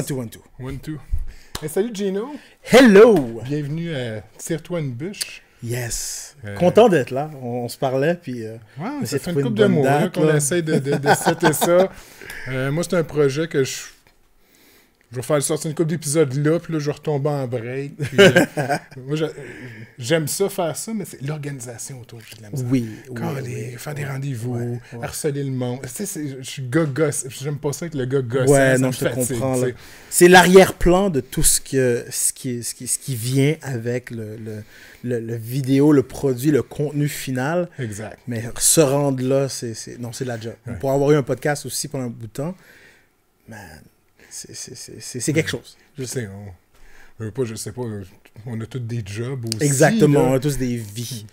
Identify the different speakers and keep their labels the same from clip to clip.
Speaker 1: One, two, one, two. One, two. Eh, salut Gino. Hello. Bienvenue à Tire-toi une bûche.
Speaker 2: Yes. Euh, Content
Speaker 1: d'être là. On, se parlait, puis.
Speaker 2: Euh, ça fait une couple de mois qu'on essaie de, de, de ça.
Speaker 1: Euh, moi, c'est un projet que je je vais faire sortir une couple d'épisodes là, puis là, je vais retomber en break. moi, j'aime ça, faire ça, mais c'est l'organisation autour de la Oui, oui, les, oui, Faire des rendez-vous, harceler le monde. Tu sais, je suis gars gosse. J'aime pas ça être le gars gosse. Ouais, hein, non, je te comprends.
Speaker 2: C'est l'arrière-plan de tout ce, que, ce, qui, ce, qui, vient avec le, vidéo, le produit, le contenu final. Exact. Mais se rendre là, c'est... Non, c'est la job. on Pour avoir eu un podcast aussi pendant un bout de temps, man c'est quelque chose. Je sais, on, pas, je sais pas,
Speaker 1: on a tous des jobs aussi. Exactement, on a tous des vies.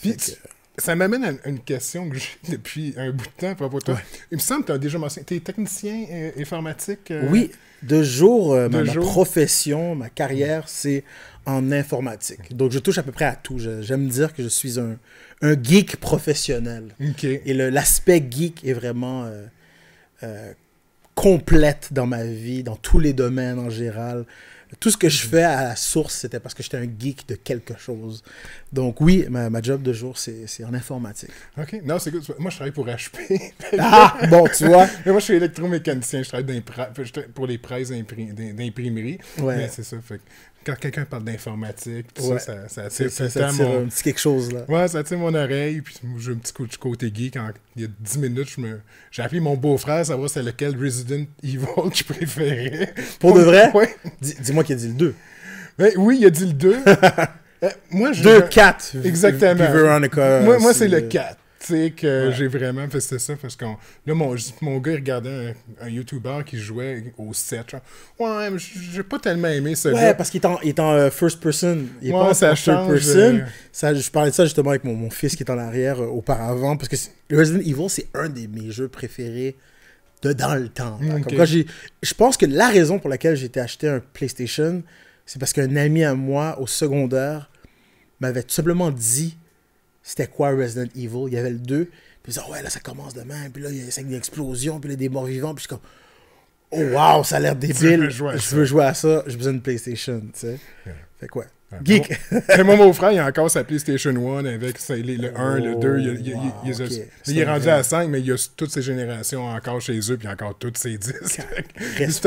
Speaker 1: Puis, euh, Ça m'amène à une question que j'ai depuis un bout de temps toi. Il me semble que tu as déjà mentionné. Tu es technicien euh, informatique euh, Oui,
Speaker 2: de jour, ma, profession, ma carrière, c'est en informatique. Donc je touche à peu près à tout. J'aime dire que je suis un, un geek professionnel. Et l'aspect geek est vraiment complète dans ma vie, dans tous les domaines en général. Tout ce que je fais à la source, c'était parce que j'étais un geek de quelque chose. Donc oui, ma, job de jour, c'est en informatique. OK. Non, c'est que Moi, je travaille pour HP. ah! bon, tu vois. moi, je suis électromécanicien. Je
Speaker 1: travaille pour les presses d'imprimerie. Ouais. c'est ça. Fait quand quelqu'un parle d'informatique, ça, ça, attire, ça, attire mon... un petit quelque chose là. Ouais, ça attire mon oreille, puis j'ai un petit coup de côté geek. Il y a 10 minutes, me... j'ai appelé mon beau-frère savoir c'est lequel Resident Evil que je préférais. Pour de vrai? Dis-moi qu'il a dit le 2. Ben oui, il a dit le 2. 2-4. Euh, Exactement. moi, moi c'est le 4 que j'ai vraiment fait ça parce que là mon, gars regardait un, youtubeur YouTuber qui jouait au 7 ouais mais j'ai pas tellement aimé ce ouais parce
Speaker 2: qu'il est en, euh, first person il est pas en person euh. je parlais de ça justement avec mon, fils qui est en arrière euh, auparavant parce que Resident Evil c'est un de mes jeux préférés de dans le temps mm, je pense que la raison pour laquelle j'ai été acheté un PlayStation c'est parce qu'un ami à moi au secondaire m'avait tout simplement dit c'était quoi Resident Evil. Il y avait le 2. Puis ils ouais, là, ça commence demain. Puis là, il y a une explosion. Puis là, des morts vivants. Puis je suis comme, oh wow, ça a l'air débile. Je veux jouer à ça. J'ai besoin de PlayStation, tu sais. Fait
Speaker 1: quoi? Geek! Mon, beau mon frère, il a encore sa PlayStation 1 avec le 1, le 2. Il, il, est rendu à 5, mais il y a toutes ces générations encore chez eux, puis encore toutes ces disques.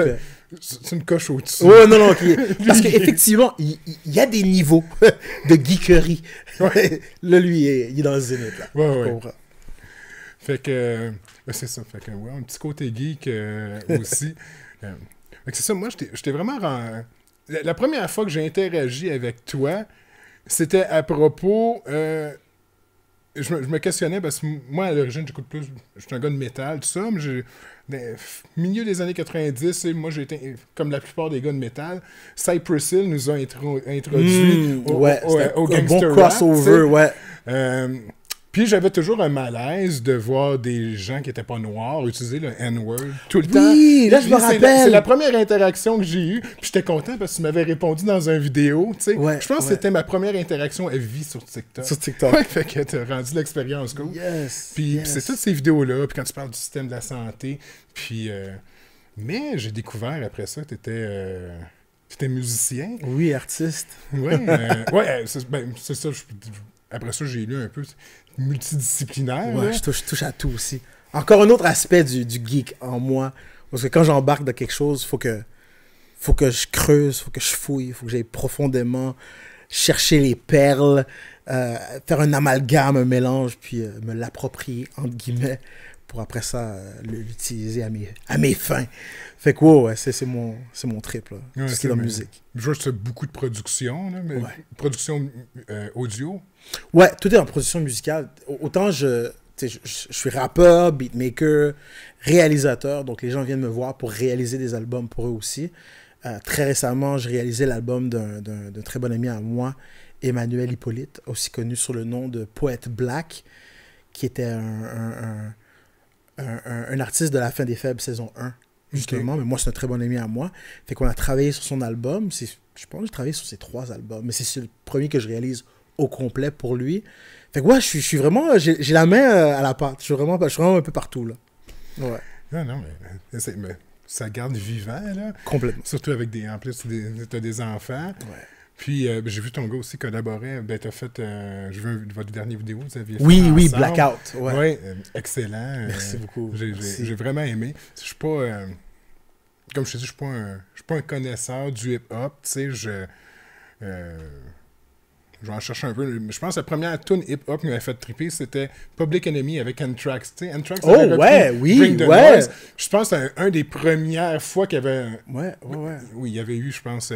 Speaker 1: C'est une coche au-dessus. Oh non, non. Parce qu'effectivement, il
Speaker 2: y, a des niveaux de geekerie. Oui, là, lui, il est, il dans le zénith, là. Ouais,
Speaker 1: Fait que, c'est ça. Fait que, un petit côté geek aussi. c'est ça, moi, j'étais vraiment. La, première fois que j'ai interagi avec toi, c'était à propos. Euh, je me, questionnais parce que moi, à l'origine, j'écoute plus. Je suis un gars de métal, tout ça, mais j'ai milieu des années 90, moi j'étais comme la plupart des gars de métal, Cypress Hill nous a introduit hmm, au, ouais, bon crossover, ouais. Euh, puis j'avais toujours un malaise de voir des gens qui n'étaient pas noirs utiliser le N-word tout le temps. Oui, là, je me rappelle. C'est la première interaction que j'ai eue. Puis j'étais content parce que tu m'avais répondu dans une vidéo. Tu sais. je pense que c'était ma première interaction à vie sur TikTok. Sur TikTok. Ouais, fait que as rendu l'expérience cool. Yes, puis, c'est toutes ces vidéos-là. Puis quand tu parles du système de la santé. Puis. Euh, mais j'ai découvert après ça que étais Euh... étais musicien. Oui, artiste. Oui, ouais, euh, euh, ben, c'est ça. après ça, j'ai lu un peu
Speaker 2: multidisciplinaire. je touche, touche, à tout aussi. Encore un autre aspect du, geek en moi. Parce que quand j'embarque dans quelque chose, faut que faut que je creuse, il faut que je fouille, il faut que j'aille profondément chercher les perles, euh, faire un amalgame, un mélange, puis euh, me l'approprier, entre guillemets, pour après ça euh, l'utiliser à mes, à mes fins. Fait que wow, c'est mon, mon trip, là, ce qui dans la musique.
Speaker 1: Je vois beaucoup de production,
Speaker 2: là, mais production euh, audio? Ouais, tout est en production musicale. Autant je, je, suis rappeur, beatmaker, réalisateur, donc les gens viennent me voir pour réaliser des albums pour eux aussi. Euh, très récemment, j'ai réalisé l'album d'un très bon ami à moi, Emmanuel Hippolyte, aussi connu sous le nom de Poète Black, qui était un un, artiste de la fin des faibles saison 1, justement. Mais moi, c'est un très bon ami à moi. Fait qu'on a travaillé sur son album. Je pense que j'ai travaillé sur ses trois albums. Mais c'est le premier que je réalise au complet pour lui. Fait que ouais, je suis, vraiment. J'ai la main euh, à la pâte. Je suis vraiment, je suis un peu partout, là. Ouais. Non, non, mais, mais
Speaker 1: ça garde vivant, là. Complètement. Surtout avec des. En plus, tu as des enfants. Ouais. Puis euh, ben, j'ai vu ton gars aussi collaborer. Ben, t'as fait, euh, je veux votre dernière vidéo, vous aviez fait. Oui, oui, Blackout. Ouais. Euh, excellent. Merci beaucoup. J'ai vraiment aimé. Je suis pas. comme je te dis, je suis pas un, je suis pas un connaisseur du hip-hop. Tu sais, je. je vais en chercher un peu. Je pense que la première tune hip-hop qui m'avait fait triper, c'était Public Enemy avec Anthrax. Tu sais, Anthrax oh, ouais, oui, ouais. Je pense que c'est un, un, des premières fois qu'il y avait... Ouais, ouais, ouais. Oui, il y avait eu, je pense...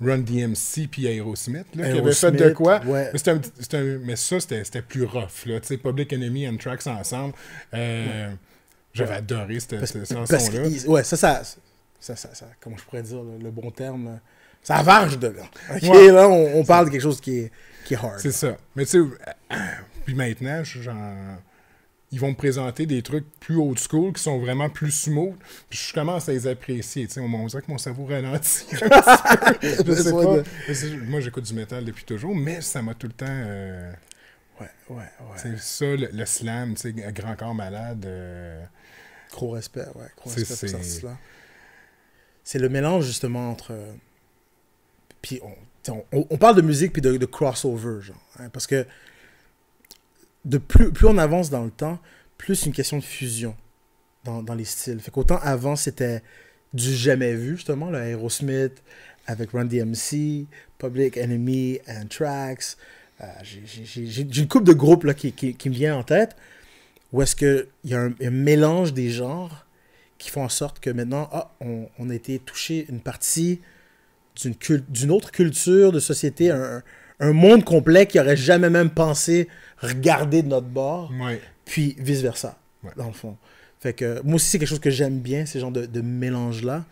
Speaker 1: Run DMC puis Aerosmith, là, Aerosmith, avait fait de quoi. Mais, un, un, mais, ça, c'était plus rough. Là, Public Enemy and Tracks ensemble. Euh, j'avais adoré cette, chanson-là. Ouais,
Speaker 2: ça ça, ça, ça, Comment je pourrais dire le, bon terme Ça varge de là. là, on,
Speaker 1: parle de quelque chose qui
Speaker 2: est, qui hard. C'est ça.
Speaker 1: Mais tu sais, euh, puis maintenant, genre ils vont me présenter des trucs plus old school qui sont vraiment plus smooth. Puis je commence à les apprécier. Tu sais, on que mon cerveau ralentit. Moi, j'écoute du métal depuis toujours, mais ça m'a tout le temps. Euh, ouais, ouais, ouais. C'est ça, le,
Speaker 2: slam, tu sais, grand corps malade. Euh. Gros respect, ouais. Gros respect pour ça. C'est le mélange, justement, entre. Euh, puis on, on, parle de musique puis de, crossover, genre. Hein, parce que de plus, plus on avance dans le temps, plus une question de fusion dans, les styles. Fait qu'autant avant, c'était du jamais vu, justement, le Aerosmith avec Run DMC, Public Enemy, Anthrax. Euh, J'ai une couple de groupes là, qui, me vient en tête où est-ce qu'il y a un, mélange des genres qui font en sorte que maintenant, ah, on, a été touché une partie d'une autre culture de société, un, un monde complet qui aurait jamais même pensé regarder de notre bord, puis vice-versa, dans le fond. Fait que moi aussi, c'est quelque chose que j'aime bien, ces genres de, mélange-là.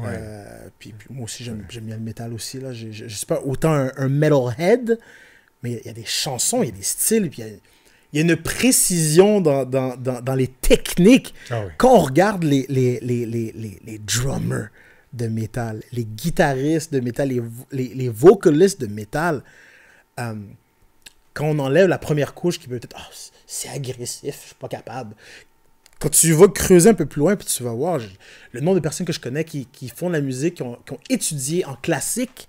Speaker 2: Euh, puis, moi aussi, j'aime bien le métal aussi. Là. Je, je, sais pas autant un, metalhead, mais il y, a des chansons, il y a des styles, puis il y, a une précision dans, dans, dans, dans les techniques. Ah quand on regarde les, les, les, les drummers de métal, les guitaristes de métal, les, vocalistes de métal, euh, quand on enlève la première couche qui peut être oh, c'est agressif, je suis pas capable. Quand tu vas creuser un peu plus loin, puis tu vas voir le nombre de personnes que je connais qui, font de la musique, qui ont, étudié en classique,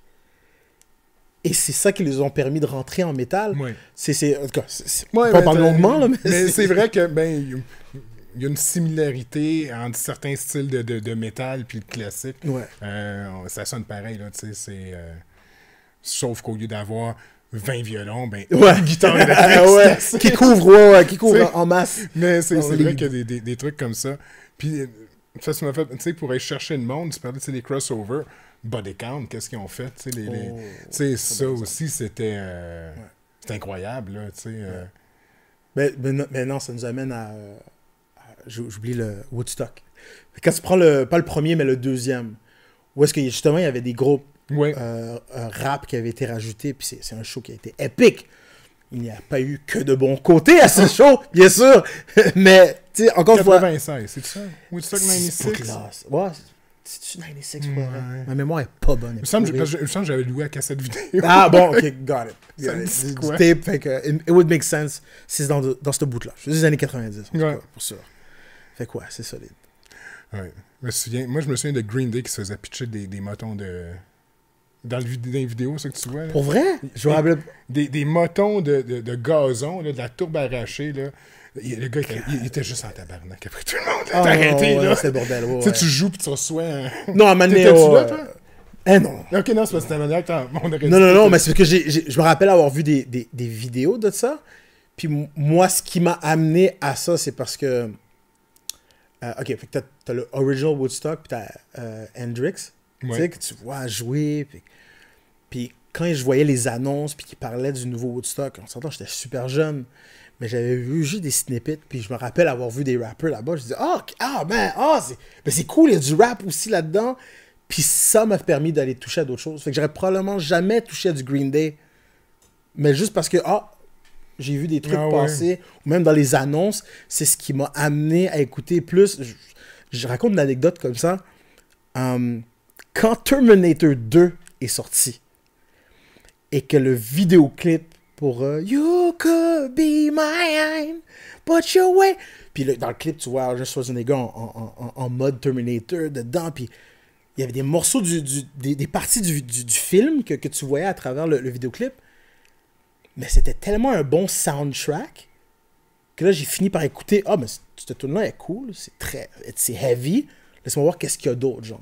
Speaker 2: et c'est ça qui les ont permis de rentrer en métal. C'est, en tout cas, pas parler longuement, mais, c'est vrai
Speaker 1: que ben, il y a une similarité entre certains styles de, de, métal puis le classique. Euh, ça sonne pareil, là, tu sais, c'est... Euh, sauf qu'au lieu d'avoir 20 violons, ben, ouais. guitare ah ouais. Qui couvre, ouais, qui couvre en, masse. Mais c'est ah, vrai qu'il y a des, des, trucs comme ça. Puis, euh, ça, ça m'a fait, tu sais, pour aller chercher le monde, tu parlais, tu sais, des crossovers, body count, qu'est-ce qu'ils ont fait, tu sais, les, oh,
Speaker 2: ça aussi, c'était euh, incroyable, là, tu sais. Euh. Mais, mais, non, ça nous amène à, j'oublie le Woodstock. Quand tu prends le, pas le premier, mais le deuxième, où est-ce que justement il y avait des groupes euh, un, rap qui avait été rajouté, puis c'est un show qui a été épique. Il n'y a pas eu que de bons côtés à ce show, bien sûr, mais tu sais, encore une fois. 96, c'est ça Ou c'est ça que 96
Speaker 1: Ouais, c'est-tu 96
Speaker 2: ouais. Ma mémoire est pas bonne. Il me semble que
Speaker 1: j'avais loué à cassette vidéo. ah bon, ok, got it. C'est tape,
Speaker 2: fait que, it would make sense si c'est dans, dans ce bout-là. C'est des années 90, en pour sûr. Fait quoi, c'est solide. Ouais. me souviens,
Speaker 1: moi, je me souviens de Green Day qui faisait pitcher des, des motons de, dans, le, les vidéos, ça que tu vois. Pour vrai? Je des, rappelle... des, motons de, de, gazon, de la tourbe arrachée. Là. le gars, il, était juste en tabarnak après tout le monde. Oh, arrêté, là. C'est bordel, ouais, sais, Tu joues puis tu reçois un... Non, à Manéo. T'étais-tu toi? Eh non. Ok, non, c'est parce que c'était Non, non, non, mais c'est parce que je
Speaker 2: me rappelle avoir vu des, des, des vidéos de ça. Puis moi, ce qui m'a amené à ça, c'est parce que. Euh, ok, fait que t'as le original Woodstock, puis t'as euh, Hendrix. Tu sais, que tu vois jouer. Puis, puis quand je voyais les annonces, puis qu'ils parlaient du nouveau Woodstock, en s'entend, j'étais super jeune. Mais j'avais vu juste des snippets, puis je me rappelle avoir vu des rappers là-bas. Je disais, ah, man, ah, ben, oh, ah, ben, c'est cool, il y a du rap aussi là-dedans. Puis ça m'a permis d'aller toucher à d'autres choses. Fait que j'aurais probablement jamais touché à du Green Day. Mais juste parce que, ah, j'ai vu des trucs ah passer, ou même dans les annonces, c'est ce qui m'a amené à écouter plus. Je, raconte une anecdote comme ça. Hum, quand Terminator 2 est sorti et que le vidéoclip pour euh, You could be mine, but you way. Puis dans le clip, tu vois je suis un en, en, en, mode Terminator dedans. Puis il y avait des morceaux, du, des, parties du, film que, tu voyais à travers le, vidéoclip. Mais c'était tellement un bon soundtrack que là, j'ai fini par écouter. Ah, mais cette tune-là est cool, c'est très. C'est heavy. Laisse-moi voir qu'est-ce qu'il y a d'autre, genre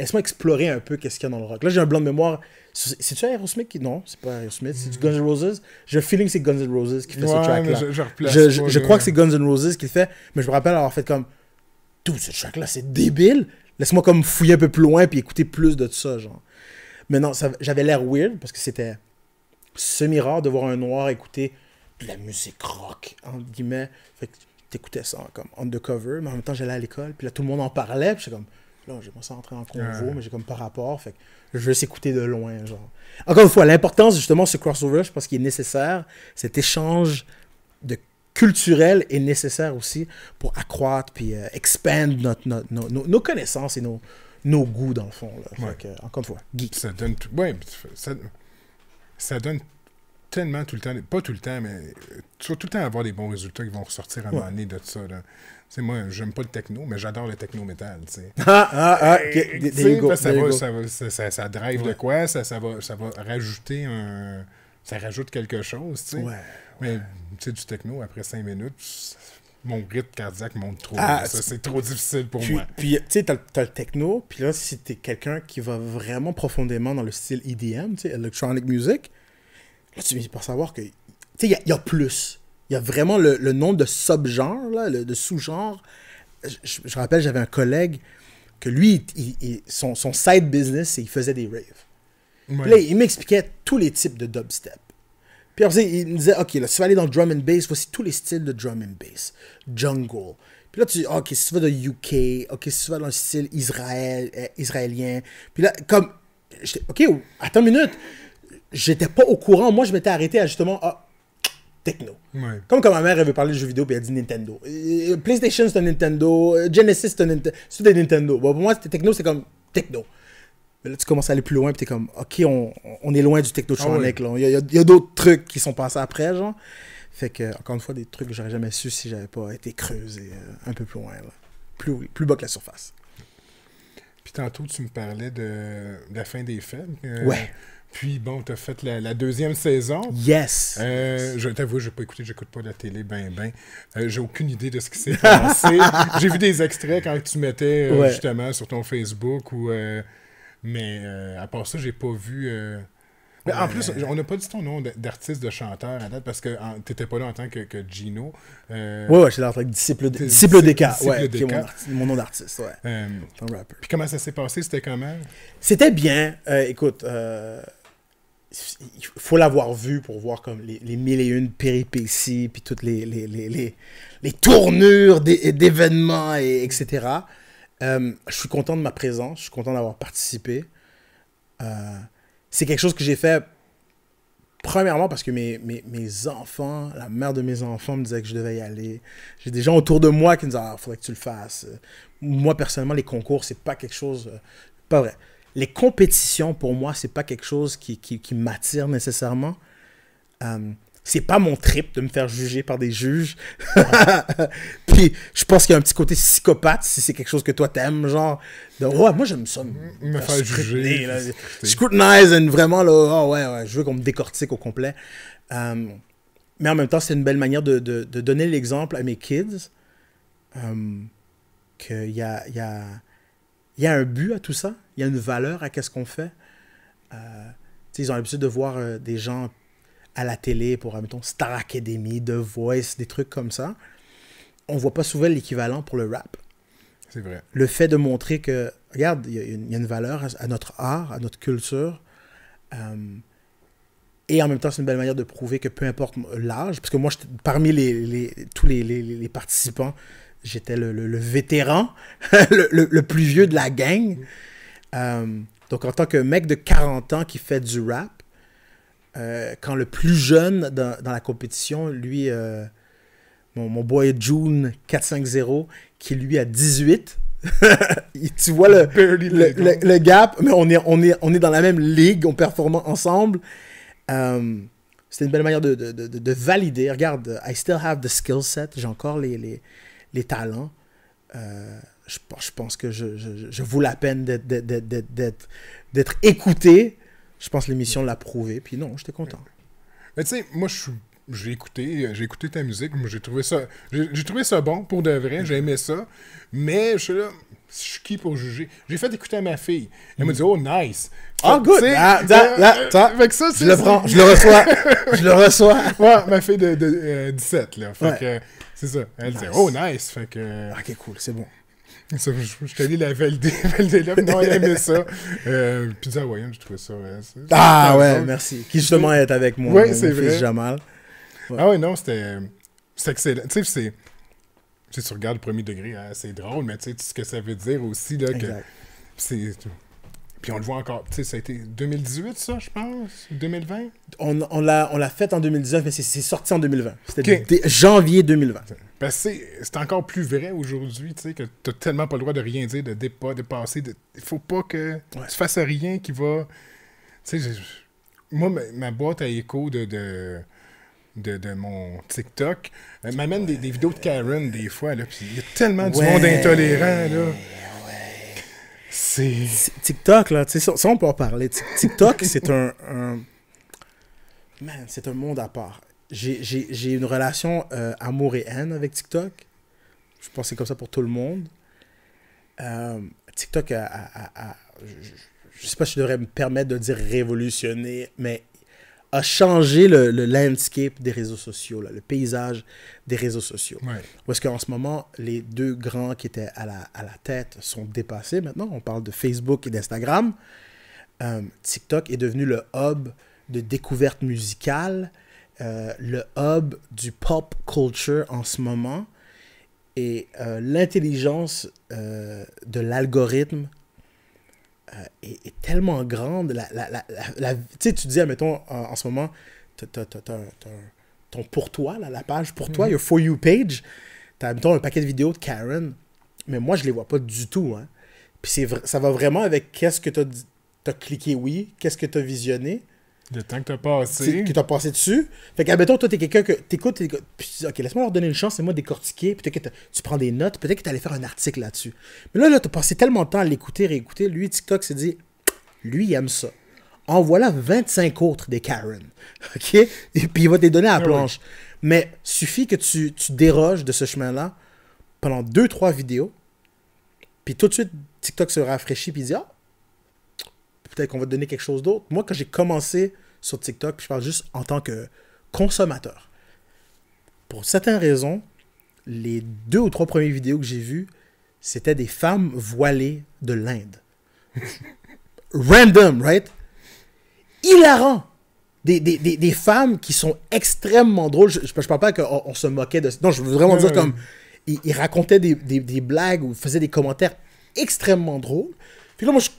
Speaker 2: laisse-moi explorer un peu qu'est-ce qu'il y a dans le rock. Là, j'ai un blanc de mémoire. C'est-tu Aerosmith qui. Non, c'est pas Aerosmith, c'est du hmm. Guns N' Roses. J'ai le feeling que c'est Guns N' Roses qui fait ce track-là. Je, je, crois que c'est Guns N' Roses qui le fait, mais je me rappelle avoir fait comme. Tout ce track-là, c'est débile. Laisse-moi comme fouiller un peu plus loin puis écouter plus de ça, genre. Mais non, j'avais l'air weird parce que c'était semi-rare de voir un noir écouter de la musique rock, entre guillemets. Fait que t'écoutais ça comme undercover, mais en même temps, j'allais à l'école, puis là, tout le monde en parlait, puis j'étais comme. Là, j'ai pas ça rentrer en convo, mais j'ai comme par rapport. Fait que je veux s'écouter de loin. Genre. Encore une fois, l'importance justement ce crossover, je pense qu'il est nécessaire. Cet échange de culturel est nécessaire aussi pour accroître puis euh, expand notre, nos, connaissances et nos, goûts dans le fond. que, euh, encore une fois, geek. Ça donne, ouais,
Speaker 1: ça, donne tellement tout le temps, pas tout le temps, mais euh, tu tout le temps avoir des bons résultats qui vont ressortir à un moment donné de ça c'est moi, j'aime pas le techno, mais j'adore le techno-métal, Ah, ah, ça, ça, ça, drive de quoi, ça, va, ça va rajouter un... Ça rajoute quelque chose, tu sais. Mais, du techno, après cinq minutes, mon rythme cardiaque monte trop. Ah, vite. c'est trop difficile pour moi.
Speaker 2: Puis, tu sais, t'as, as le techno, puis là, si t'es quelqu'un qui va vraiment profondément dans le style EDM, tu sais, electronic music, là, tu vas pas savoir que, il y, a plus il y a vraiment le, nombre de subgenres, là, de sous-genres. Je, rappelle, j'avais un collègue que lui, son, side business, c'est il faisait des
Speaker 1: raves.
Speaker 2: il m'expliquait tous les types de dubstep. Puis après, il me disait, OK, là, si tu vas aller dans drum and bass, voici tous les styles de drum and bass. Jungle. Puis là, tu dis, OK, si tu vas dans UK, OK, si tu vas dans le style Israël, eh, israélien. Puis là, comme, OK, attends une minute. J'étais pas au courant. Moi, je m'étais arrêté à justement, ah, techno. Comme quand ma mère avait parlé de jeux vidéo, puis elle dit Nintendo. Euh, PlayStation, c'est un Nintendo. Euh, Genesis, c'est un Nintendo. C'est des Nintendo. pour moi, c'était techno, c'est comme techno. Mais là, tu commences à aller plus loin, puis t'es comme, OK, on, est loin du techno de ah Il y a, d'autres trucs qui sont passés après, genre. Fait que, encore une fois, des trucs que j'aurais jamais su si j'avais pas été creusé euh, un peu plus loin, là. Plus, plus bas que la surface.
Speaker 1: Puis tantôt, tu me parlais de, la fin des fêtes. ouais. Puis bon, tu fait la, deuxième saison. Yes! Euh, je t'avoue, je n'ai pas écouté, j'écoute pas la télé ben ben. Euh, j'ai aucune idée de ce qui s'est passé. j'ai vu des extraits quand tu mettais euh, justement sur ton Facebook ou mais à part ça, j'ai pas vu. Mais en plus, on n'a pas dit ton nom d'artiste, de chanteur à date, parce que tu n'étais pas là en tant que, Gino.
Speaker 2: oui, ouais, ouais, j'étais en tant disciple, de, disciple qui est mon, nom d'artiste, ouais. Euh, puis comment ça s'est passé, c'était comment? C'était bien. Euh, écoute, il faut l'avoir vu pour voir comme les, les, mille et une péripéties, puis toutes les, les, les, les tournures d'événements, et, etc. Euh, je suis content de ma présence, je suis content d'avoir participé. Euh, c'est quelque chose que j'ai fait premièrement parce que mes, mes, mes, enfants, la mère de mes enfants me disait que je devais y aller. J'ai des gens autour de moi qui me disaient il ah, faudrait que tu le fasses. Moi, personnellement, les concours, c'est pas quelque chose. Euh, pas vrai les compétitions, pour moi, c'est pas quelque chose qui, m'attire nécessairement. Ce euh, c'est pas mon trip de me faire juger par des juges. Puis je pense qu'il y a un petit côté psychopathe si c'est quelque chose que toi tu aimes. genre de ouais, moi j'aime ça. Me faire, juger. scrutinize vraiment là, oh, ouais, ouais, je veux qu'on me décortique au complet. Euh, mais en même temps, c'est une belle manière de, donner l'exemple à mes kids euh, qu'il y a il y a un but à tout ça, il y a une valeur à qu'est-ce qu'on fait. Euh, ils ont l'habitude de voir euh, des gens à la télé pour, mettons, Star Academy, The Voice, des trucs comme ça. On ne voit pas souvent l'équivalent pour le rap. C'est vrai. Le fait de montrer que, regarde, il y, a une valeur à, notre art, à notre culture. Euh, et en même temps, c'est une belle manière de prouver que peu importe l'âge, parce que moi, parmi les, tous les participants, j'étais le, le, vétéran, le, le, plus vieux de la gang. Mm-hmm. Euh, donc, en tant que mec de 40 ans qui fait du rap, euh, quand le plus jeune dans, dans la compétition, lui, euh, mon, mon, boy June 450, qui lui a 18, tu vois le, hein. le, gap, mais on est, on, est, on est dans la même ligue, on performe ensemble. C'était une belle manière de, de, de, valider. Regarde, I still have the skill set, j'ai encore les les talents, euh, je, pense que je, je, vaux la peine d'être écouté. Je pense que l'émission l'a prouvé. Puis non, j'étais content. Mais tu sais, moi,
Speaker 1: j'ai écouté, euh, j'ai écouté ta musique. J'ai trouvé, ça, trouvé ça bon pour de vrai. J'ai aimé ça. Mais je suis là, je suis qui pour juger? J'ai fait écouter à ma fille. Elle m'a dit, oh, nice. Oh, good. Là, sais, là, ah, euh, ça, je le prends, je le reçois. je le reçois. ma fille de, 17, là. C'est ça. Elle disait « dit Oh, nice. Fait que. Ok, cool, c'est bon. je, suis la valider, là, non, elle aimait ça. Euh, pizza Wayne, je trouvais ça. ah ouais, merci. Qui justement est avec moi, ouais, c'est vrai. Jamal. Ah ouais, non, c'était C'est excellent. Tu sais, c'est. tu regardes le premier degré, hein, c'est drôle, mais tu sais ce que ça veut dire aussi, là, que
Speaker 2: c'est puis on le voit encore, tu sais, ça a été 2018, ça, je pense, 2020? On, on l'a fait en 2019, mais c'est sorti en 2020. C'était janvier 2020.
Speaker 1: Parce c'est encore plus vrai aujourd'hui, tu sais, que t'as tellement pas le droit de rien dire, de dépasser. De... faut pas que ouais. tu fasses rien qui va... Tu sais, moi, ma, boîte à écho de... de... mon TikTok m'amène des, vidéos de Karen des fois. Là, il y a tellement du monde intolérant. Là.
Speaker 2: C'est. TikTok, là, tu sais, ça, on peut en parler. TikTok, c'est un, Man, c'est un monde à part. J'ai une relation euh, amour et haine avec TikTok. Je pense que c'est comme ça pour tout le monde. Euh, TikTok a, je, je sais pas si je devrais me permettre de dire révolutionner, mais a changé le, le, landscape des réseaux sociaux, là, le paysage des réseaux sociaux. Parce qu'en ce moment, les deux grands qui étaient à la, à la, tête sont dépassés maintenant. On parle de Facebook et d'Instagram. Euh, TikTok est devenu le hub de découverte musicale, euh, le hub du pop culture en ce moment. Et euh, l'intelligence de l'algorithme euh, est, tellement grande. La, la, la, tu dis, admettons, en, ce moment, ton pour toi, la page pour toi, mhm. y a your For You page, tu as, un paquet de vidéos de Karen, mais moi, je les vois pas du tout. Hein. Puis ça va vraiment avec qu'est-ce que tu as, as, cliqué oui, qu'est-ce que tu as visionné. Le temps que t'as passé. Que t'as passé dessus. Fait admettons, toi, t'es quelqu'un que t'écoutes, puis OK, laisse-moi leur donner une chance, et moi décortiquer, puis que tu prends des notes, peut-être que t'allais faire un article là-dessus. Mais là, là, t'as passé tellement de temps à l'écouter, réécouter. Lui, TikTok s'est dit, lui, il aime ça. En voilà 25 autres des Karen. OK? Et puis il va te les donner à la ah planche. Mais suffit que tu, déroges de ce chemin-là pendant 2-3 vidéos, puis tout de suite, TikTok se rafraîchit, puis dit, ah, peut-être qu'on va te donner quelque chose d'autre. Moi, quand j'ai commencé sur TikTok, je parle juste en tant que consommateur, pour certaines raisons, les deux ou trois premières vidéos que j'ai vues, c'était des femmes voilées de l'Inde. Random, right? Hilarant! Des, des, des, femmes qui sont extrêmement drôles. Je, ne parle pas qu'on on se moquait de. Non, je veux vraiment dire comme. Ils, ils racontaient des, blagues ou faisaient des commentaires extrêmement drôles. Puis là, moi, je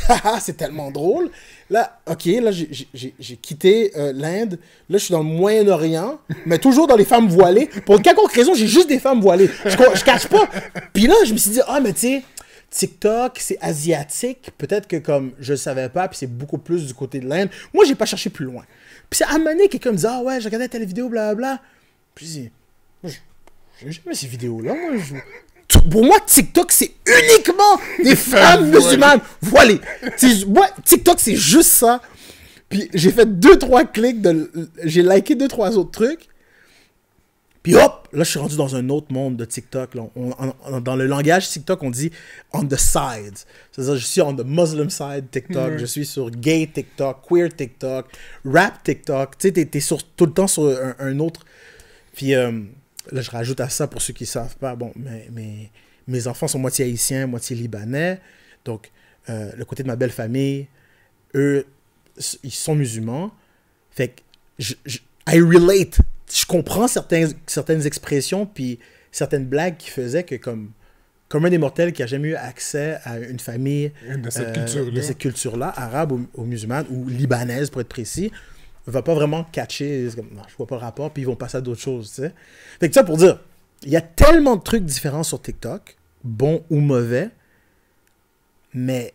Speaker 2: c'est tellement drôle. Là, ok, là, j'ai quitté euh, l'Inde. Là, je suis dans le Moyen-Orient, mais toujours dans les femmes voilées. Pour une quelconque raison, j'ai juste des femmes voilées. Je, cache pas. Puis là, je me suis dit, ah, mais tu sais, TikTok, c'est asiatique. Peut-être que comme je le savais pas, puis c'est beaucoup plus du côté de l'Inde. Moi, j'ai pas cherché plus loin. Puis à un qui quelqu'un me dit, ah ouais, je regardais telle vidéo, blablabla. Puis je j'ai jamais ces vidéos-là. Moi, je, pour moi, TikTok, c'est uniquement des ah, femmes musulmanes voilées. Moi, TikTok, c'est juste ça. Puis j'ai fait deux, trois clics, de, j'ai liké deux, trois autres trucs. Puis hop, là, je suis rendu dans un autre monde de TikTok. dans le langage TikTok, on dit on the side. C'est-à-dire, je suis on the Muslim side TikTok, je suis sur gay TikTok, queer TikTok, rap TikTok. Tu sais, t'es, sur, tout le temps sur un, autre. Puis. Euh, là, je rajoute à ça pour ceux qui ne savent pas, bon, mes, mes, enfants sont moitié haïtiens, moitié libanais. Donc, euh, le côté de ma belle famille, eux, ils sont musulmans. Fait que, je, I relate. Je comprends certaines, certaines expressions, puis certaines blagues qui faisaient que, comme, comme un des mortels qui a jamais eu accès à une famille euh, de cette culture-là, arabe ou musulmane, ou libanaise pour être précis, va pas vraiment catcher. je vois pas le rapport, puis ils vont passer à d'autres choses, tu sais. Fait que ça pour dire, il y a tellement de trucs différents sur TikTok, bons ou mauvais, mais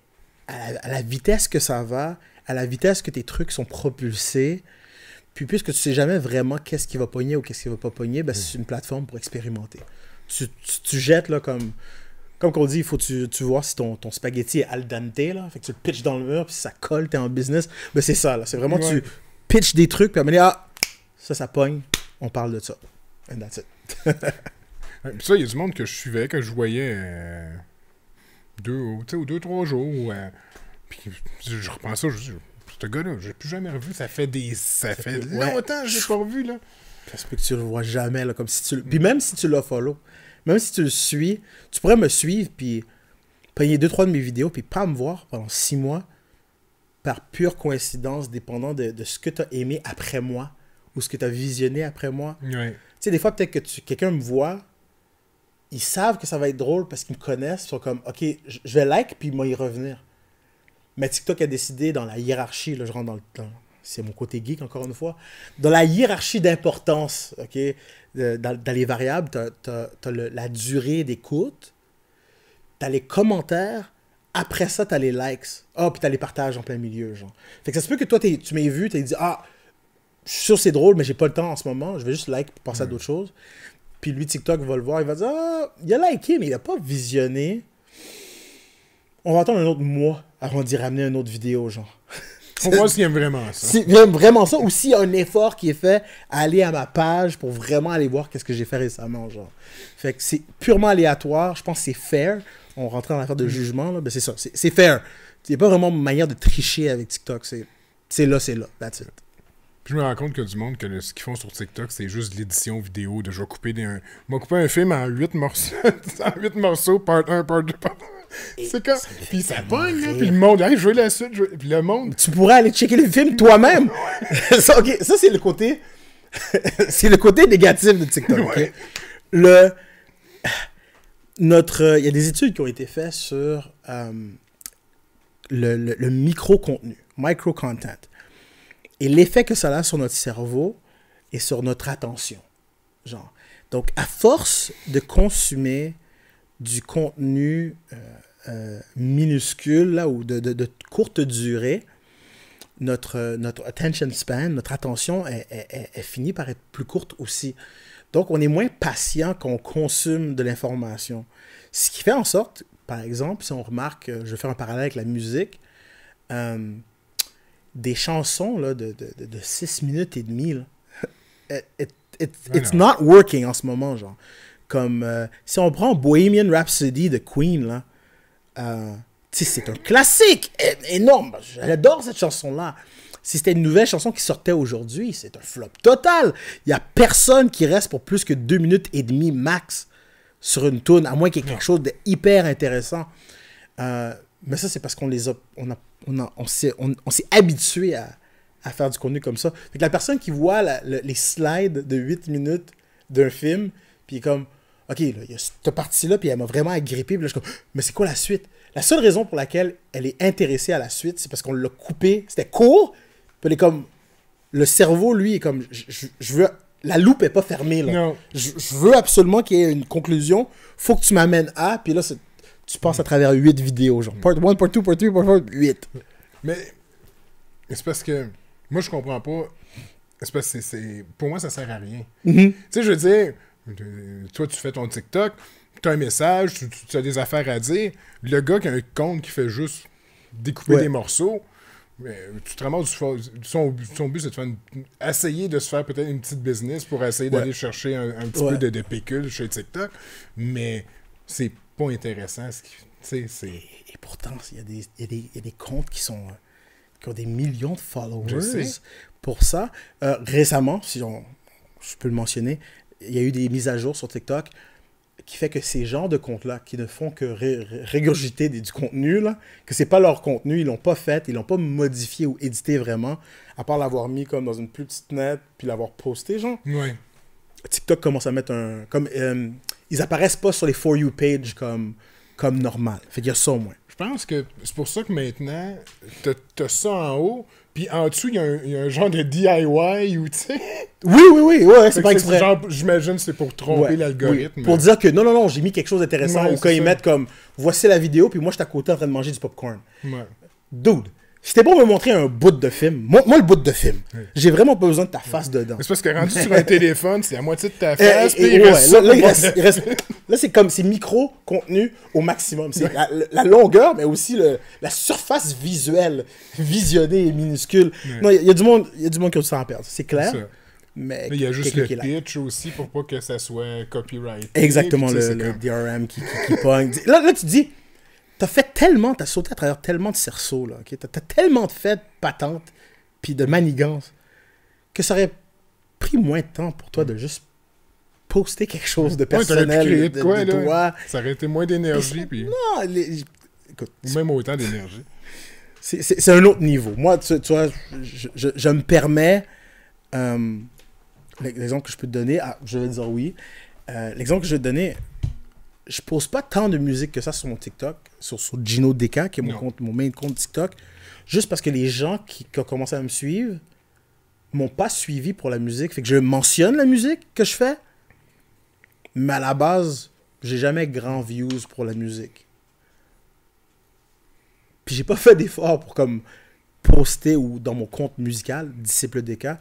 Speaker 2: à la, vitesse que ça va, à la vitesse que tes trucs sont propulsés, puis puisque tu sais jamais vraiment qu'est-ce qui va pogner ou qu'est-ce qui va pas pogner, ben, c'est une plateforme pour expérimenter. Tu, jettes là comme comme qu'on dit, il faut tu, tu vois si ton, spaghetti est al dente là, fait que tu le pitches dans le mur puis ça colle, t'es en business. Mais ben, c'est ça là, c'est vraiment tu pitch des trucs, puis à ah, ça, ça pogne, on parle de ça. And that's it.
Speaker 1: puis ça, il y a du monde que je suivais, que je voyais euh, deux, ou deux, trois jours. Euh, puis je reprends ça, je, ce gars-là, je l'ai plus jamais revu. Ça fait des. Ça, fait
Speaker 2: longtemps que je pas revu, là. Ça que tu le vois jamais, là, comme si tu Puis même si tu le follow, même si tu le suis, tu pourrais me suivre, puis payer deux, trois de mes vidéos, puis pas me voir pendant six mois, par pure coïncidence, dépendant de, ce que tu as aimé après moi ou ce que tu as visionné après moi. Tu sais, des fois, peut-être que quelqu'un me voit, ils savent que ça va être drôle parce qu'ils me connaissent. Ils sont comme, OK, je vais like, puis moi y revenir. Mais TikTok a décidé dans la hiérarchie, là, je rentre dans le temps. C'est mon côté geek, encore une fois. Dans la hiérarchie d'importance, OK, dans, les variables, tu as, la durée d'écoute, tu as les commentaires, après ça, t'as les likes. Ah, oh, puis t'as les partages en plein milieu, genre. Fait que ça se peut que toi, tu m'aies vu, as dit, ah, je suis sûr c'est drôle, mais j'ai pas le temps en ce moment, je vais juste like pour passer à hmm. d'autres choses. Puis lui, TikTok va le voir, il va dire, ah, il a liké, mais il a pas visionné. On va attendre un autre mois avant d'y ramener une autre vidéo, genre.
Speaker 1: On voit s'il aime vraiment ça.
Speaker 2: S'il aime vraiment ça, ou s'il y a un effort qui est fait à aller à ma page pour vraiment aller voir qu'est-ce que j'ai fait récemment, genre. Fait que c'est purement aléatoire, je pense que c'est fair on rentrait dans l'affaire de mm. jugement, là, ben c'est ça. C'est fair. Il n'y a pas vraiment manière de tricher avec TikTok. C'est là, c'est là. That's it.
Speaker 1: Puis je me rends compte que du monde, que ce qu'ils font sur TikTok, c'est juste l'édition vidéo de je vais couper des. Un, m'a un film en 8 morceaux, en 8 morceaux, part 1, part 2, part 1. C'est quoi Puis
Speaker 2: ça pogne, là. Puis le monde, arrive je la suite, Puis le monde. Tu pourrais aller checker le film toi-même. ça, ça c'est le côté. c'est le côté négatif de TikTok. Le notre, euh, il y a des études qui ont été faites sur euh, le, le, micro-contenu, micro-content, et l'effet que ça a sur notre cerveau et sur notre attention. Genre. Donc, à force de consommer du contenu euh, minuscule là, ou de, de, courte durée, notre, notre attention span, notre attention, est, est finie par être plus courte aussi. Donc, on est moins patient qu'on consomme de l'information. Ce qui fait en sorte, par exemple, si on remarque, euh, je vais faire un parallèle avec la musique, euh, des chansons de, 6 minutes et demie, it's ah not working en ce moment, genre. Comme euh, si on prend Bohemian Rhapsody de Queen, là, c'est un classique énorme. J'adore cette chanson-là. Si c'était une nouvelle chanson qui sortait aujourd'hui, c'est un flop total. Il n'y a personne qui reste pour plus que deux minutes et demie max sur une tune, à moins qu'il y ait quelque chose d'hyper intéressant. Euh, mais ça, c'est parce qu'on les a, on, on s'est, habitué à, faire du contenu comme ça. la personne qui voit les slides de 8 minutes d'un film, puis comme, OK, il y a cette partie-là, puis elle m'a vraiment agrippé, puis je comme, mais c'est quoi la suite? La seule raison pour laquelle elle est intéressée à la suite, c'est parce qu'on l'a coupé, c'était court, comme. Le cerveau, lui, est comme. Je, veux. La loupe est pas fermée, là. Je, veux absolument qu'il y ait une conclusion. Faut que tu m'amènes à. Puis là, tu passes à travers huit vidéos, genre. Part 1, part 2, part 3, part 4, 8. Mais. C'est parce que. Moi, je comprends
Speaker 1: pas. que c'est. Pour moi, ça sert à rien. Mm-hmm. Tu sais, je veux dire. Toi, tu fais ton TikTok tu as un message, tu, as des affaires à dire. Le gars qui a un compte qui fait juste découper des morceaux, mais tu te son, but, c'est de faire essayer de se faire peut-être une petite business pour essayer d'aller chercher un, petit peu de, de pécule chez
Speaker 2: TikTok, mais c'est pas intéressant. c'est... Et, pourtant, il y, a des comptes qui sont euh, qui ont des millions de followers pour ça. Euh, récemment, si je peux le mentionner, il y a eu des mises à jour sur TikTok qui fait que ces genres de comptes-là, qui ne font que régurgiter du contenu, là, que c'est pas leur contenu, ils l'ont pas fait, ils l'ont pas modifié ou édité vraiment, à part l'avoir mis comme dans une plus petite net, puis l'avoir posté, genre. Ouais. TikTok commence à mettre un... Comme, euh, ils apparaissent pas sur les For You page comme, comme normal. Fait qu'il y a ça au moins.
Speaker 1: Je pense que c'est pour ça que maintenant, t'as ça en haut, puis en dessous, il y, a un genre de
Speaker 2: DIY ou tu sais. Oui, oui, oui, ouais, c'est pas exprès. J'imagine c'est pour tromper l'algorithme. Pour dire que non, non, non, j'ai mis quelque chose d'intéressant. ou quand ils mettent comme voici la vidéo, puis moi je suis à côté en train de manger du popcorn. Ouais. Dude, c'était pour me montrer un bout de film. Moi, moi le bout de film. J'ai vraiment pas besoin de ta face dedans. C'est parce
Speaker 1: que rendu sur un téléphone, c'est à moitié de ta face.
Speaker 2: là, c'est comme, c'est micro contenu au maximum. C'est la, longueur, mais aussi la surface visuelle, visionnée et minuscule. Non, il y, a du monde, il y a du monde qui a du temps à perdre. C'est clair. Mais il y a juste le
Speaker 1: pitch aussi pour pas que ça soit copyright.
Speaker 2: Exactement, le, DRM qui, qui, qui pogne. Là, là, tu dis, T'as fait tellement, t'as sauté à travers tellement de cerceaux, là, okay? t'as tellement fait de patentes, puis de manigances, que ça aurait pris moins de temps pour toi de mm. juste poster quelque chose de personnel de, toi.
Speaker 1: Ça aurait été moins d'énergie. Puis... Non, Écoute, Même autant
Speaker 2: d'énergie. C'est un autre niveau. Moi, tu, vois, je, me permets... Euh, l'exemple que je peux te donner... Ah, je vais te dire oui. Euh, l'exemple que je vais te donner, je pose pas tant de musique que ça sur mon TikTok, sur, Gino Deca, qui est mon, compte, mon main compte TikTok, juste parce que les gens qui, ont commencé à me suivre m'ont pas suivi pour la musique. Fait que je mentionne la musique que je fais, mais à la base, j'ai jamais grand views pour la musique. Puis j'ai pas fait d'effort pour comme poster ou dans mon compte musical, Disciple Deca,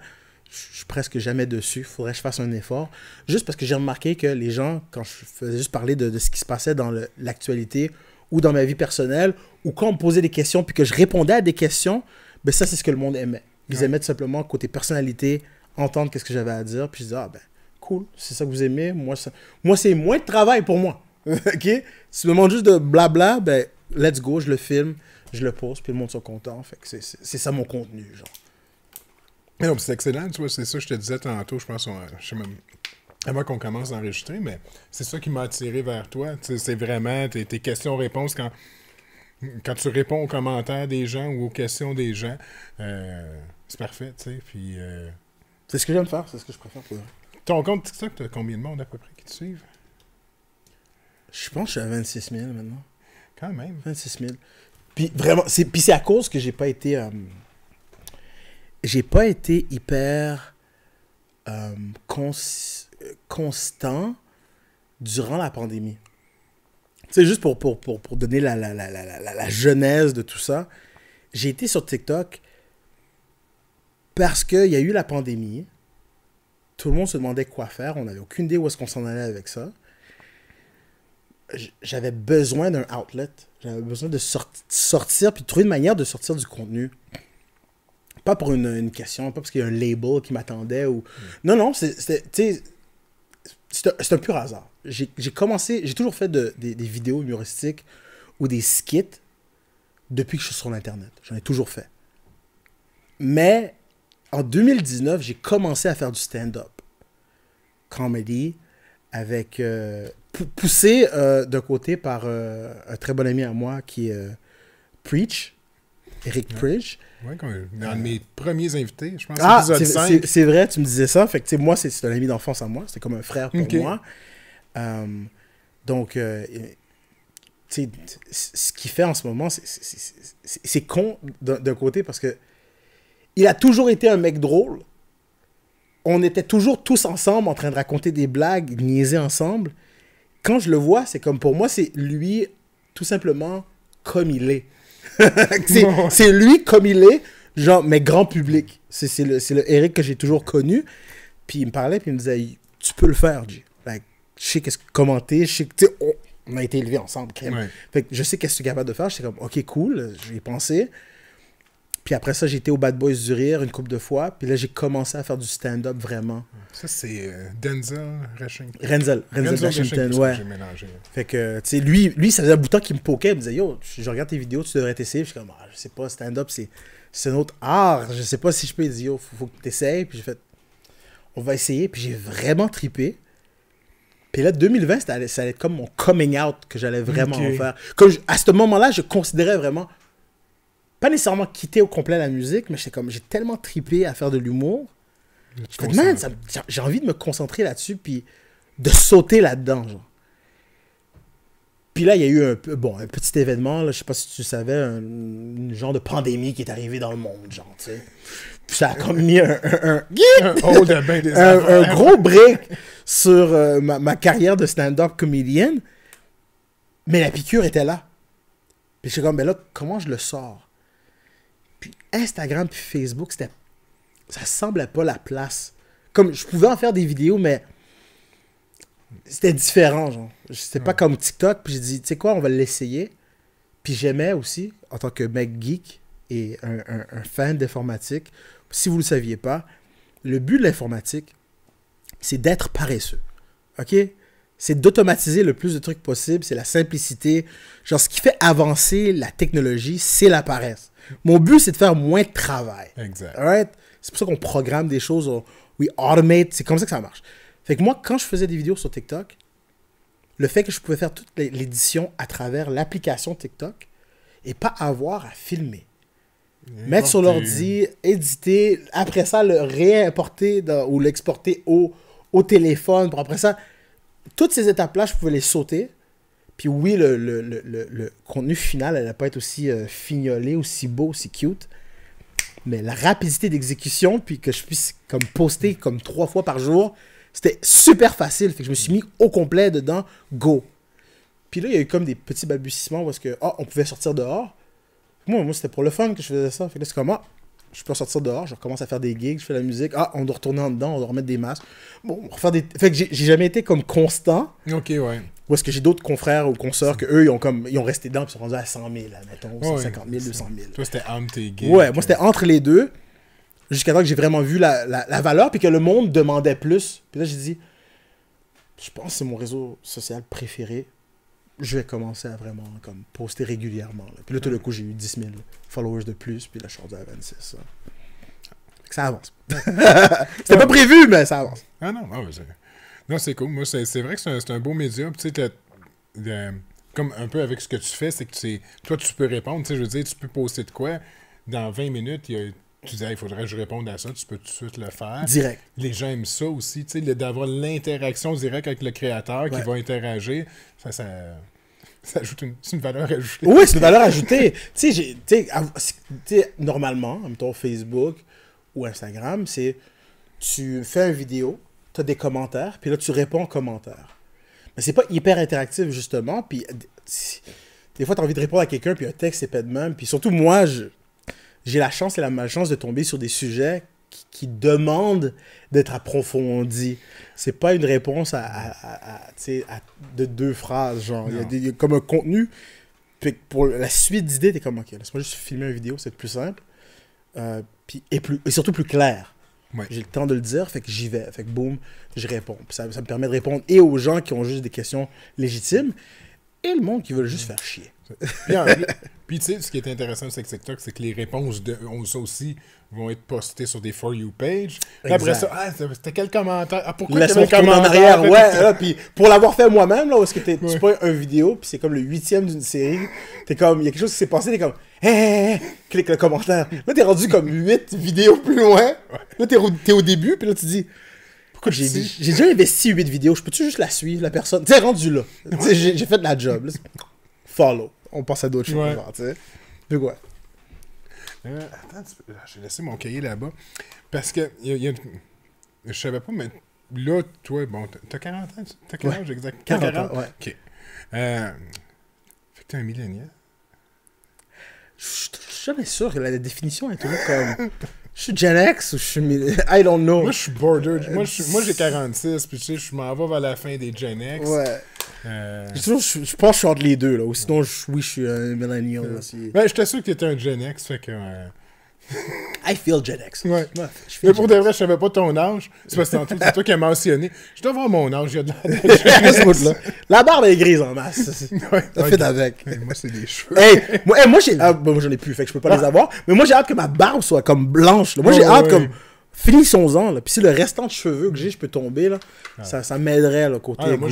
Speaker 2: je suis presque jamais dessus. Faudrait que je fasse un effort. Juste parce que j'ai remarqué que les gens, quand je faisais juste parler de, ce qui se passait dans l'actualité ou dans ma vie personnelle, ou quand on me posait des questions puis que je répondais à des questions, ben ça, c'est ce que le monde aimait. Ils aimaient tout simplement, côté personnalité, entendre ce que j'avais à dire. Puis je disais, ah ben, cool, c'est ça que vous aimez. Moi, ça... moi c'est moins de travail pour moi. OK? Si tu me demandes juste de blabla, ben, let's go, je le filme, je le pose, puis le monde sont content. Fait que c'est ça mon contenu, genre
Speaker 1: c'est excellent, tu vois, c'est ça que je te disais tantôt, je pense, euh, avant qu'on commence à enregistrer, mais c'est ça qui m'a attiré vers toi. C'est vraiment tes, questions-réponses quand, quand tu réponds aux commentaires des gens ou aux questions des gens. Euh, c'est parfait, tu sais. Puis.
Speaker 2: Euh, c'est ce que j'aime faire, c'est ce que je préfère. Pour... Ton compte TikTok, t'as combien de monde à peu près qui te suivent Je pense que je suis à 26 000 maintenant. Quand même. 26 000. Puis vraiment, c'est à cause que j'ai pas été j'ai pas été hyper euh, constant durant la pandémie. C'est juste pour, pour, pour, donner la, la, la, la, genèse de tout ça. J'ai été sur TikTok parce qu'il y a eu la pandémie. Tout le monde se demandait quoi faire. On n'avait aucune idée où est-ce qu'on s'en allait avec ça. J'avais besoin d'un outlet. J'avais besoin de sortir, puis de trouver une manière de sortir du contenu. Pas pour une, question, pas parce qu'il y a un label qui m'attendait ou. Non, non, c'est un, un pur hasard. J'ai commencé, j'ai toujours fait des, vidéos humoristiques ou des skits depuis que je suis sur l'Internet. J'en ai toujours fait. Mais en 2019, j'ai commencé à faire du stand-up. Comedy, avec. Euh, poussé euh, d'un côté par euh, un très bon ami à moi qui est Preach, Eric Preach.
Speaker 1: Oui, un de mes premiers invités, je pense. Ah, c'est
Speaker 2: vrai, tu me disais ça. Fait que, moi, c'est un ami d'enfance à moi. C'était comme un frère pour moi. Euh, donc, euh, ce qu'il fait en ce moment, c'est con d'un côté parce que il a toujours été un mec drôle. On était toujours tous ensemble en train de raconter des blagues, niaiser ensemble. Quand je le vois, c'est comme pour moi, c'est lui tout simplement comme il est. c'est lui comme il est, genre, mais grand public. C'est le, le Eric que j'ai toujours connu. Puis il me parlait, puis il me disait, tu peux le faire, G. je sais qu'est-ce que commenter, je on, a été élevés ensemble, Fait je sais qu'est-ce que tu es capable de faire. J'étais comme, ok, cool, j'ai ai pensé. Puis après ça, j'ai été au Bad Boys du Rire une couple de fois. Puis là, j'ai commencé à faire du stand-up vraiment.
Speaker 1: Ça, c'est euh, Denzel Washington. Renzel, Renzel, Renzel Washington, ouais. Que mélangé.
Speaker 2: Fait que, tu sais, lui, lui, ça faisait un bout de temps qu'il me poquait. Il me disait, yo, je regarde tes vidéos, tu devrais t'essayer. Je suis comme, ah, je sais pas, stand-up, c'est, c'est un autre art. Je sais pas si je peux. Il dit, yo, faut, faut que essaies. » Puis j'ai fait, on va essayer. Puis j'ai vraiment tripé. Puis là, 2020, ça allait, être comme mon coming out que j'allais vraiment faire. à ce moment-là, je considérais vraiment, pas nécessairement quitter au complet la musique, mais j'étais comme, j'ai tellement triplé à faire de l'humour. j'ai envie de me concentrer là-dessus, puis de sauter là-dedans, Puis là, il y a eu un, bon, un petit événement, là, je sais pas si tu savais, un, genre de pandémie qui est arrivée dans le monde, genre, tu sais. ça a comme mis un, un, gros break sur euh, ma, carrière de stand-up comédienne. Mais la piqûre était là. Puis je suis comme, ben là, comment je le sors? Instagram puis Facebook, c'était ça semblait pas la place. Comme je pouvais en faire des vidéos, mais c'était différent, genre. C'était pas comme TikTok, puis j'ai dit, tu sais quoi, on va l'essayer. Puis j'aimais aussi, en tant que mec geek et un, fan d'informatique, si vous ne le saviez pas, le but de l'informatique, c'est d'être paresseux. OK? C'est d'automatiser le plus de trucs possible, c'est la simplicité. Genre, ce qui fait avancer la technologie, c'est la paresse. Mon but, c'est de faire moins de travail. Exact. Right? C'est pour ça qu'on programme des choses, on, we automate, c'est comme ça que ça marche. Fait que moi, quand je faisais des vidéos sur TikTok, le fait que je pouvais faire toute l'édition à travers l'application TikTok et pas avoir à filmer. Mettre sur l'ordi, éditer, après ça, le réimporter ou l'exporter au, au téléphone. Pour après ça, toutes ces étapes-là, je pouvais les sauter puis oui, le, contenu final, elle pas être aussi euh, fignolé, aussi beau, aussi cute. Mais la rapidité d'exécution, puis que je puisse comme poster comme trois fois par jour, c'était super facile. Fait que je me suis mis au complet dedans, go. Puis là, il y a eu comme des petits balbutiements parce que, ah, on pouvait sortir dehors. Moi, moi c'était pour le fun que je faisais ça. Fait que c'est comme, ah, je peux sortir dehors, je recommence à faire des gigs, je fais la musique. Ah, on doit retourner en dedans, on doit remettre des masques. Bon, on des. Fait que j'ai jamais été comme constant. Ok, ouais. Ou est-ce que j'ai d'autres confrères ou consoeurs que eux, ils ont, comme, ils ont resté dedans et sont rendus à 100 000, là, mettons, 150 000, 200
Speaker 1: 000. Toi, c'était entre Ouais,
Speaker 2: moi, c'était entre les deux, jusqu'à temps que j'ai vraiment vu la, la, la valeur, puis que le monde demandait plus. Puis là, j'ai dit, je pense que c'est mon réseau social préféré. Je vais commencer à vraiment comme, poster régulièrement. Puis là, tout le coup, j'ai eu 10 000 followers de plus, puis là, je suis rendu à 26. Ça avance.
Speaker 1: c'était pas prévu, mais ça avance. Ah non, non, ah c'est non, c'est cool. Moi, c'est vrai que c'est un, un, beau médium Tu sais, comme un peu avec ce que tu fais, c'est que tu toi, tu peux répondre. Tu sais, je veux dire, tu peux poster de quoi. Dans 20 minutes, tu disais, il faudrait que je réponde à ça, tu peux tout de suite le faire. Direct. Les gens aiment ça aussi, tu sais, d'avoir l'interaction directe avec le créateur qui va interagir. Ça, ça, ça ajoute une, valeur ajoutée. Oui, c'est une valeur
Speaker 2: ajoutée. tu sais, normalement, en Facebook ou Instagram, c'est tu fais une vidéo, tu as des commentaires, puis là, tu réponds aux commentaires. Mais c'est pas hyper interactif, justement, puis des fois, tu as envie de répondre à quelqu'un, puis un texte, c'est pas de même. Puis surtout, moi, j'ai la chance et la malchance de tomber sur des sujets qui, demandent d'être approfondis. C'est pas une réponse à, de deux phrases, genre. Il y, a des, comme un contenu, puis pour la suite d'idées, t'es comme, OK, laisse-moi juste filmer une vidéo, c'est plus simple. Euh, et, plus, et surtout plus clair. J'ai le temps de le dire, fait que j'y vais. Fait que boum, je réponds. ça, me permet de répondre et aux gens qui ont juste des questions légitimes et le monde qui veut juste faire chier. puis, tu sais, ce qui
Speaker 1: est intéressant avec TikTok, c'est que les réponses de on, ça aussi vont être postées sur des For You pages. Après ça, ah, c'était quel commentaire ah, Pourquoi tu commentaire en Ouais,
Speaker 2: puis pour l'avoir fait moi-même, là, parce que tu prends pas une vidéo, puis c'est comme le huitième d'une série, comme, il y a quelque chose qui s'est passé, t'es comme hey, clique le commentaire. Là, t'es rendu comme 8 vidéos plus loin. Là, t'es au, au début, puis là, tu dis, pourquoi j'ai J'ai déjà investi 8 vidéos, je peux-tu juste la suivre, la personne? T'es rendu là. J'ai fait de la job. Follow. On passe à d'autres choses. tu sais. De quoi?
Speaker 1: Euh, attends, j'ai laissé mon cahier là-bas. Parce que, y y a... je savais pas, mais là, toi, bon, t'as 40 ans, t'as quel âge exact? 40, ans, ouais. Ok. Euh, fait que t'es un millénaire.
Speaker 2: Je suis jamais sûr que la définition est toujours comme. Je suis Gen X ou je suis. I don't know. Moi, je suis border. Euh, moi, j'ai
Speaker 1: 46, puis tu sais, je m'en vais vers la fin des Gen X. Ouais. Euh, je,
Speaker 2: pense que je suis entre les deux, là. Ou sinon, oui, je suis un millennial. aussi. Ben, je
Speaker 1: t'assure que t'étais un Gen X, fait que. Euh, I feel Gen X. Ouais. mais pour de vrai, je savais pas ton âge. C'est parce que c'est toi qui as mentionné. Je dois voir mon âge. Il y a
Speaker 2: la... barbe est grise en masse. Ouais, ça fait
Speaker 1: avec. moi, c'est des cheveux. Hey,
Speaker 2: ah, moi, j'en ai plus, fait que je peux pas ah. les avoir. Mais moi, j'ai hâte que ma barbe soit comme blanche. Moi, j'ai hâte que. comme. Finissons-en, là. Puis si le restant de cheveux que j'ai, je peux tomber, là, ah. ça, ça m'aiderait, le côté. moi,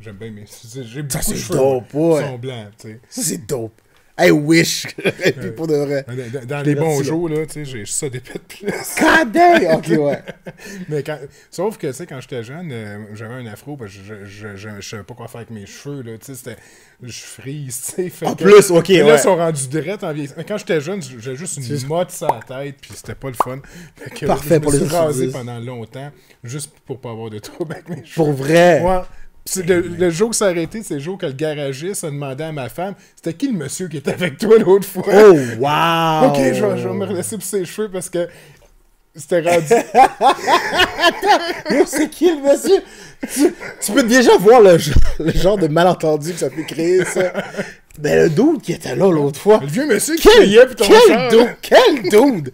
Speaker 1: J'aime bien, mes. j'ai beaucoup de cheveux. Dope, ouais. sont blancs, tu sais. Ça, c'est dope. Hey, wish! de euh, Dans, les bons jours, là, tu sais, j'ai ça des de plus.
Speaker 2: God
Speaker 1: Ok, ouais. mais quand, sauf que, tu sais, quand j'étais jeune, euh, j'avais un afro, parce que je, je, savais pas quoi faire avec mes cheveux, là, tu sais, c'était. Je frise, tu sais. En plus, ok, ouais. Là, ils sont rendus drettes en vieillissant. Mais quand j'étais jeune, j'avais juste une motte sur la tête, puis c'était pas le fun. Parfait je pour me suis rasé pendant longtemps, juste pour pas avoir de troubles avec mes cheveux. Pour vrai! le, le, jour que ça a arrêté, c'est le jour que le garagiste a demandé à ma femme c'était qui le monsieur qui était avec toi l'autre fois Oh, wow Ok, je vais, me relaisser pour ses cheveux parce que c'était
Speaker 2: rendu. c'est qui le monsieur tu, peux déjà voir le, genre de malentendu que ça peut créer, ça. Ben, le dude qui était là l'autre fois. Le vieux monsieur qui était putain. Quel Quel dude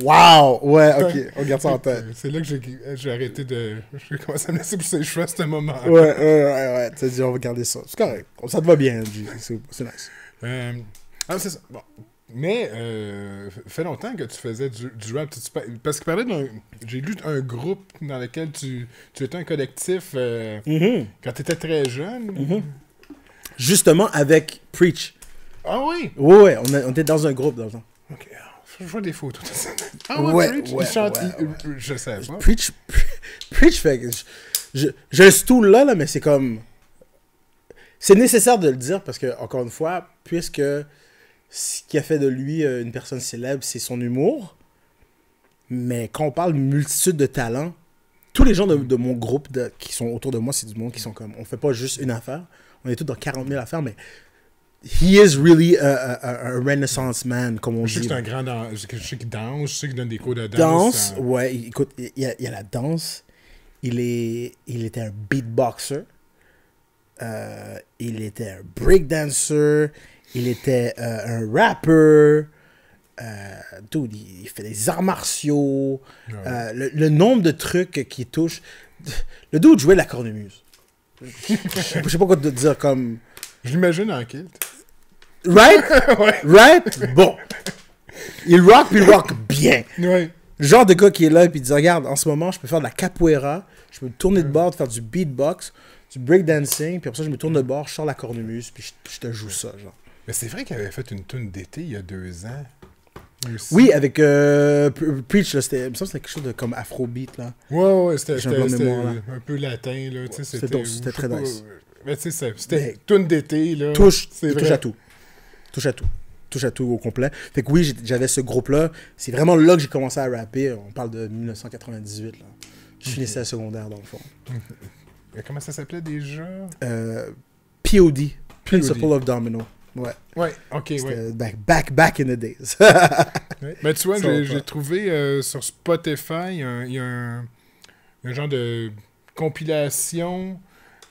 Speaker 2: Wow! Ouais, ok, on
Speaker 1: garde ça en tête. C'est là que j'ai arrêté de. J'ai commencé à me laisser pousser les cheveux à ce moment. Ouais, ouais, ouais,
Speaker 2: ouais. Tu as dit, on va garder ça. C'est correct. Ça te va bien, C'est nice.
Speaker 1: Euh, ah, c'est ça. Bon. Mais, euh, fait longtemps que tu faisais du, rap. Tu, tu, parce que d'un. J'ai lu un groupe dans lequel tu, tu étais un collectif euh, mm-hmm. quand tu étais
Speaker 2: très jeune. Mm-hmm. Justement avec Preach. Ah oui? Oui, ouais, on, était dans un groupe, dans Ok.
Speaker 1: Je vois des photos. Ah ouais, Preach, ouais, il ouais, euh, Je sais pas. Preach,
Speaker 2: fait je, je stoule là, là, mais c'est comme. C'est nécessaire de le dire parce que, encore une fois, puisque ce qui a fait de lui euh, une personne célèbre, c'est son humour. Mais quand on parle multitude de talents, tous les gens de, mon groupe de, qui sont autour de moi, c'est du monde qui sont comme on fait pas juste une affaire. On est tous dans 40 000 affaires, mais il est vraiment un renaissance man, comme on dit. Sais un
Speaker 1: grand Je sais qu'il danse, je sais qu'il donne des cours de danse. Danse, hein.
Speaker 2: ouais. Écoute, il y, a, la danse. Il, est, il était un beatboxer. Euh, il était un breakdancer. Il était euh, un rapper. Euh, dude, il, fait des arts martiaux. Le, nombre de trucs qu'il touche. Le dude jouait la cornemuse. je sais pas quoi te dire comme. Je l'imagine en kilt. Right? Right? Bon. Il rock, puis il rock bien. Ouais. Genre de gars qui est là, puis il dit Regarde, en ce moment, je peux faire de la capoeira, je peux me tourner de bord, faire du beatbox, du breakdancing, puis après ça, je me tourne de bord, je sors la cornemuse, puis je, te joue ça. Genre. Mais c'est vrai qu'il avait fait une tune d'été il y a deux ans. Oui, avec euh, Preach, c'était, me semble c'était quelque chose de comme Afrobeat. Là. Ouais, ouais, c'était, c'était, un peu latin. Là, c'était, c'était, c'était très nice.
Speaker 1: Mais tu sais, c'était une tune d'été. Là, touche, touche à tout
Speaker 2: touche à tout. Touche à tout au complet. Fait que oui, j'avais ce groupe-là. C'est vraiment là que j'ai commencé à rapper. On parle de 1998. Là. Je finissais la secondaire, dans le fond. comment ça s'appelait déjà euh, POD, Principle of Domino. Ouais. Ouais, ok, ouais. Back, back, back in the days. Mais tu vois, j'ai
Speaker 1: trouvé euh, sur Spotify, il y, a un genre de compilation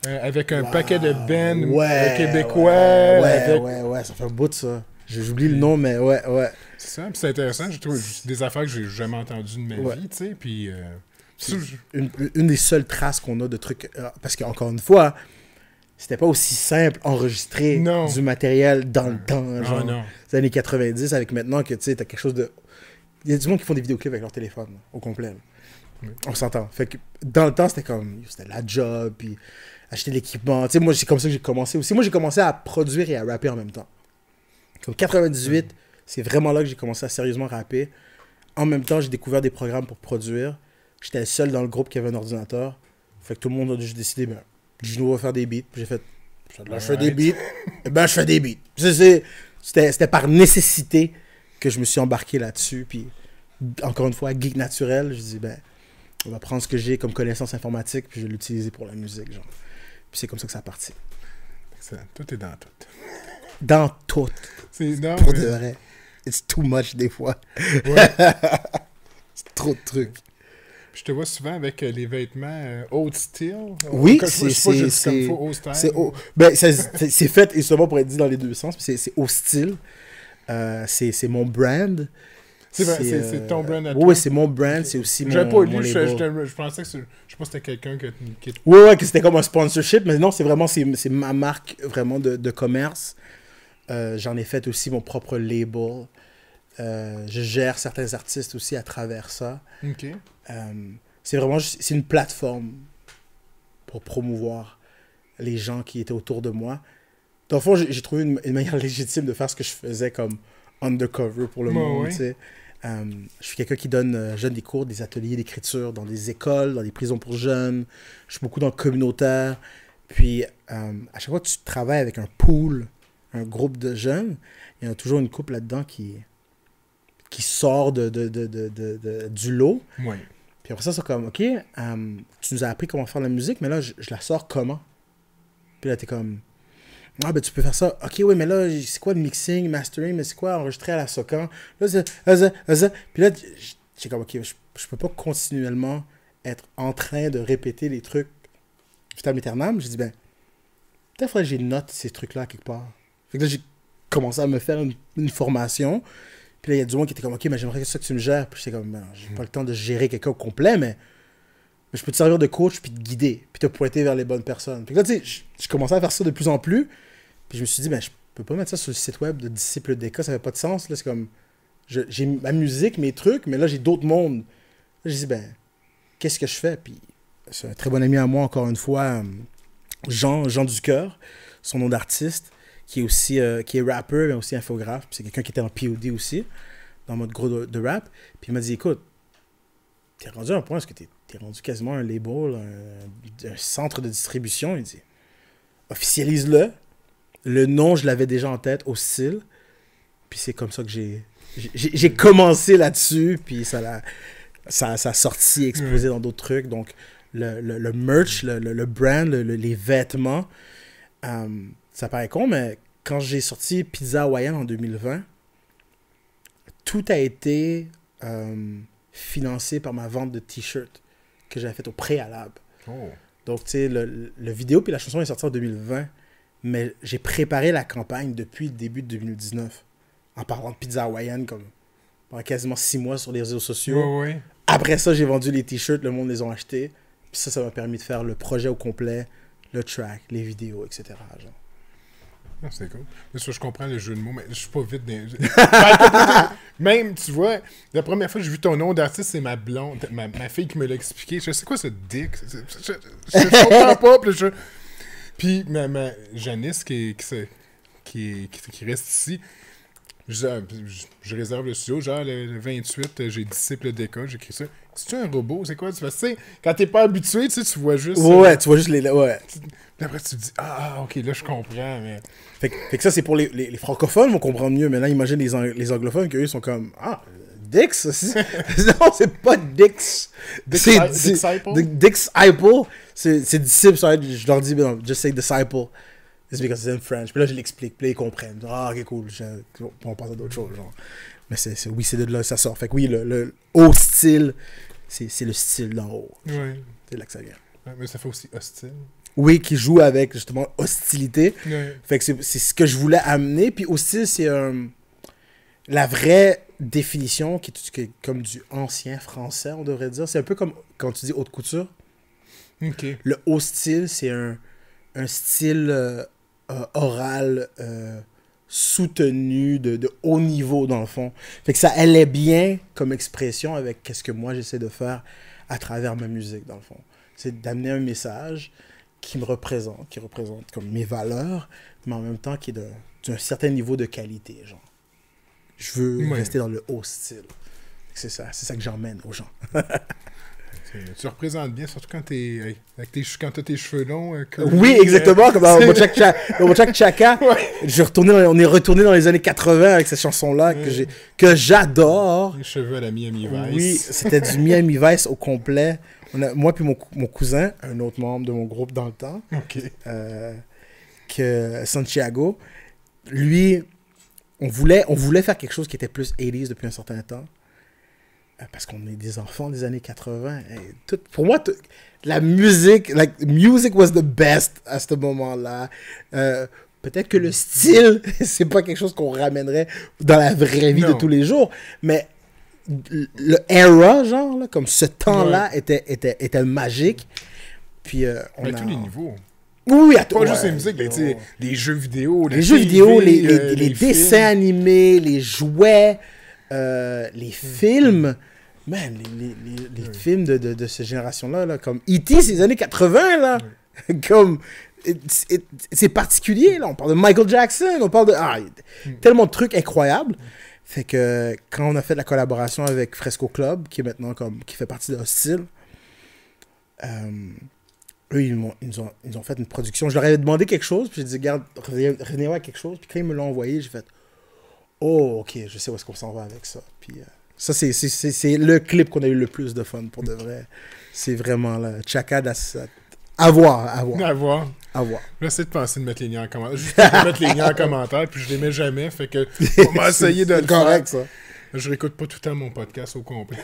Speaker 1: euh, avec un paquet de Ben ouais, québécois. Ouais, ouais,
Speaker 2: ouais, ça fait un bout de ça. J'oublie le nom, mais ouais, ouais. C'est ça,
Speaker 1: c'est intéressant. Je trouve des affaires que j'ai jamais entendues de ma vie, tu sais.
Speaker 2: Puis. Euh, une, des seules traces qu'on a de trucs. Euh, parce qu'encore une fois, c'était pas aussi simple enregistrer du matériel dans le ah temps, genre, années 90, avec maintenant que tu sais, t'as quelque chose de. Il y a du monde qui font des vidéoclips avec leur téléphone, au complet. On s'entend. Fait que dans le temps, c'était comme. C'était la job, puis acheter l'équipement. Tu sais, moi, c'est comme ça que j'ai commencé aussi. Moi, j'ai commencé à produire et à rapper en même temps. Comme 98, c'est vraiment là que j'ai commencé à sérieusement rapper. En même temps, j'ai découvert des programmes pour produire. J'étais seul dans le groupe qui avait un ordinateur. Fait que tout le monde a juste décidé, ben, vais faire des beats. J'ai fait, je fais ben, des beats. Eh ben, je fais des beats. C'était par nécessité que je me suis embarqué là-dessus. Puis, encore une fois, geek naturel, je dis, ben, on va prendre ce que j'ai comme connaissance informatique, puis je vais l'utiliser pour la musique, genre. Puis c'est comme ça que ça a parti. Tout est dans tout. Dans tout. C'est énorme. Pour de vrai. It's too much des fois. Ouais. c'est trop de trucs.
Speaker 1: Je te vois souvent avec euh, les vêtements euh, old style. Oui, c'est ben, c'est
Speaker 2: ben c'est fait et souvent pour être dit dans les deux sens. C'est old style. Euh, c'est mon brand. C'est c'est euh, ton brand à Oui, c'est mon brand, c'est aussi mon. pas je,
Speaker 1: pensais que c'était quelqu'un que. Oui, ouais,
Speaker 2: que c'était comme un sponsorship, mais non, c'est vraiment c'est ma marque vraiment de, commerce. Euh, j'en ai fait aussi mon propre label. Euh, je gère certains artistes aussi à travers ça. c'est vraiment c'est une plateforme pour promouvoir les gens qui étaient autour de moi. Dans le fond, j'ai trouvé une, manière légitime de faire ce que je faisais comme undercover pour le moment, bah monde. Euh, je suis quelqu'un qui donne, euh, jeune des cours, des ateliers d'écriture dans des écoles, dans des prisons pour jeunes. Je suis beaucoup dans le communautaire. Puis, euh, à chaque fois que tu travailles avec un pool, un groupe de jeunes, il y a toujours une couple là-dedans qui, qui sort de, du lot. Puis après ça, c'est comme, OK, tu nous as appris comment faire la musique, mais là, je, je la sors comment? Puis là, t'es comme, ah, ben tu peux faire ça. Ok, oui, mais là, c'est quoi le mixing, mastering, mais c'est quoi enregistrer à la socan? Là, c'est. Puis là, j'ai comme, ok, je, peux pas continuellement être en train de répéter les trucs Putain, éternam. J'ai dit, ben, peut-être faudrait que j'ai note ces trucs-là quelque part. Fait que là, j'ai commencé à me faire une, formation. Puis là, il y a du monde qui était comme, ok, mais j'aimerais que ça que tu me gères. Puis j'étais comme, ben, j'ai pas le temps de gérer quelqu'un au complet, mais je peux te servir de coach puis te guider, puis te pointer vers les bonnes personnes. Puis là, tu sais, je, commençais à faire ça de plus en plus, puis je me suis dit, ben, je peux pas mettre ça sur le site web de Disciple des ça fait pas de sens. Là, c'est comme, j'ai ma musique, mes trucs, mais là, j'ai d'autres mondes. Là, je dis, ben, qu'est-ce que je fais? Puis c'est un très bon ami à moi, encore une fois, euh, Jean, Jean Ducœur, son nom d'artiste, qui est aussi euh, qui est rappeur, mais aussi infographe. puis C'est quelqu'un qui était en POD aussi, dans notre gros de, rap. Puis il m'a dit, écoute, t'es rendu un point, est-ce que t'es rendu quasiment un label, un, centre de distribution. Il dit officialise-le. Le nom, je l'avais déjà en tête, au style. Puis c'est comme ça que j'ai j'ai commencé là-dessus, puis ça a, ça, a sorti, explosé dans d'autres trucs. Donc, le, le, merch, le, brand, les vêtements, euh, ça paraît con, mais quand j'ai sorti Pizza Hawaiian en 2020, tout a été euh, financé par ma vente de t-shirts que j'avais fait au préalable. Oh. Donc, tu sais, le, vidéo puis la chanson est sortie en 2020, mais j'ai préparé la campagne depuis le début de 2019 en parlant de pizza hawaïenne comme pendant quasiment six mois sur les réseaux sociaux. Après ça, j'ai vendu les t-shirts, le monde les a achetés. Puis ça, ça m'a permis de faire le projet au complet, le track, les vidéos, etc
Speaker 1: c'est cool. je comprends le jeu de mots, mais je suis pas vite. Même, tu vois, la première fois que j'ai vu ton nom d'artiste, c'est ma blonde, ma, fille qui me l'a expliqué. Je sais quoi ce dick. Je, comprends pas. Puis, je... puis ma, ma, Janice qui, qui, qui, reste ici, je, réserve le studio. Genre, le, 28, euh, j'ai disciple d'école, j'écris ça. C'est-tu un robot? C'est quoi? Tu sais, quand t'es pas habitué, tu, tu vois juste. Ouais, euh, tu vois juste les. Ouais après,
Speaker 2: tu te dis, ah, ah, ok, là, je comprends. Mais... Fait, que, ça, c'est pour les, les, francophones, vont comprendre mieux. là, imagine les, les anglophones, qu'eux, sont comme, ah, Dix Non, c'est pas Dix. C'est Disciple. C'est disciple, ça. Je leur dis, non, just say disciple. It's because it's in French. Puis là, je l'explique. Puis là, ils comprennent. Ah, ok, cool. on passe à d'autres choses. Genre. Mais c'est oui, c'est de là ça sort. Fait que oui, le, hostile », haut style, c'est le style d'en haut. C'est là que ça vient.
Speaker 1: mais ça fait aussi hostile
Speaker 2: oui, qui joue avec justement hostilité. Fait que c'est ce que je voulais amener. Puis aussi, c'est euh, la vraie définition qui est, comme du ancien français, on devrait dire. C'est un peu comme quand tu dis haute couture. Le hostile, c'est un, un, style euh, oral euh, soutenu de, de, haut niveau, dans le fond. Fait que ça allait bien comme expression avec qu'est-ce que moi j'essaie de faire à travers ma musique, dans le fond. C'est d'amener un message qui me représente, qui représente comme mes valeurs, mais en même temps qui est d'un certain niveau de qualité, genre. Je veux rester dans le haut style. C'est ça, c'est ça que j'emmène aux gens. tu représentes bien, surtout
Speaker 1: quand tu avec tes, cheveux longs. Euh, oui, euh, exactement, comme dans
Speaker 2: Chaka. on est retourné dans les années 80 avec cette chanson-là que que j'adore. Les
Speaker 1: cheveux à la Miami Vice. Oui, c'était du Miami
Speaker 2: Vice au complet moi puis mon, cousin, un autre membre de mon groupe dans le temps, euh, que Santiago, lui, on voulait, on voulait faire quelque chose qui était plus 80 depuis un certain temps. Euh, parce qu'on est des enfants des années 80. Et pour moi, la musique, like, music was the best à ce moment-là. Euh, peut-être que le style, c'est pas quelque chose qu'on ramènerait dans la vraie vie de tous les jours, mais le era, genre, là, comme ce temps-là était, était, était, magique. Puis, euh, on a... tous les niveaux. Oui, à Pas juste les
Speaker 1: musiques, mais,
Speaker 2: les jeux vidéo, les, jeux vidéo, les, euh, dessins animés, les jouets, euh, les hmm. films. Hmm. Man, les, films de, de, de cette génération-là, comme E.T., c'est les années 80, là. comme, c'est particulier, là. On parle de Michael Jackson, on parle de. Ah, hmm. Tellement de trucs incroyables. Fait que quand on a fait la collaboration avec Fresco Club, qui est maintenant comme qui fait partie de Hostile, euh, eux, ils, ont, ils, ont, fait une production. Je leur avais demandé quelque chose, puis j'ai dit, regarde, revenez-moi quelque chose. Puis quand ils me l'ont envoyé, j'ai fait, oh, ok, je sais où est-ce qu'on s'en va avec ça. Puis euh, ça, c'est, le clip qu'on a eu le plus de fun, pour de vrai. C'est vraiment là, Chaka, à à voir. À voir.
Speaker 1: J'essaie de penser de mettre les liens en commentaire. mettre les liens en commentaire, puis je les mets jamais. Fait que on va essayer de correct, ça. Je réécoute pas tout le temps mon podcast au complet.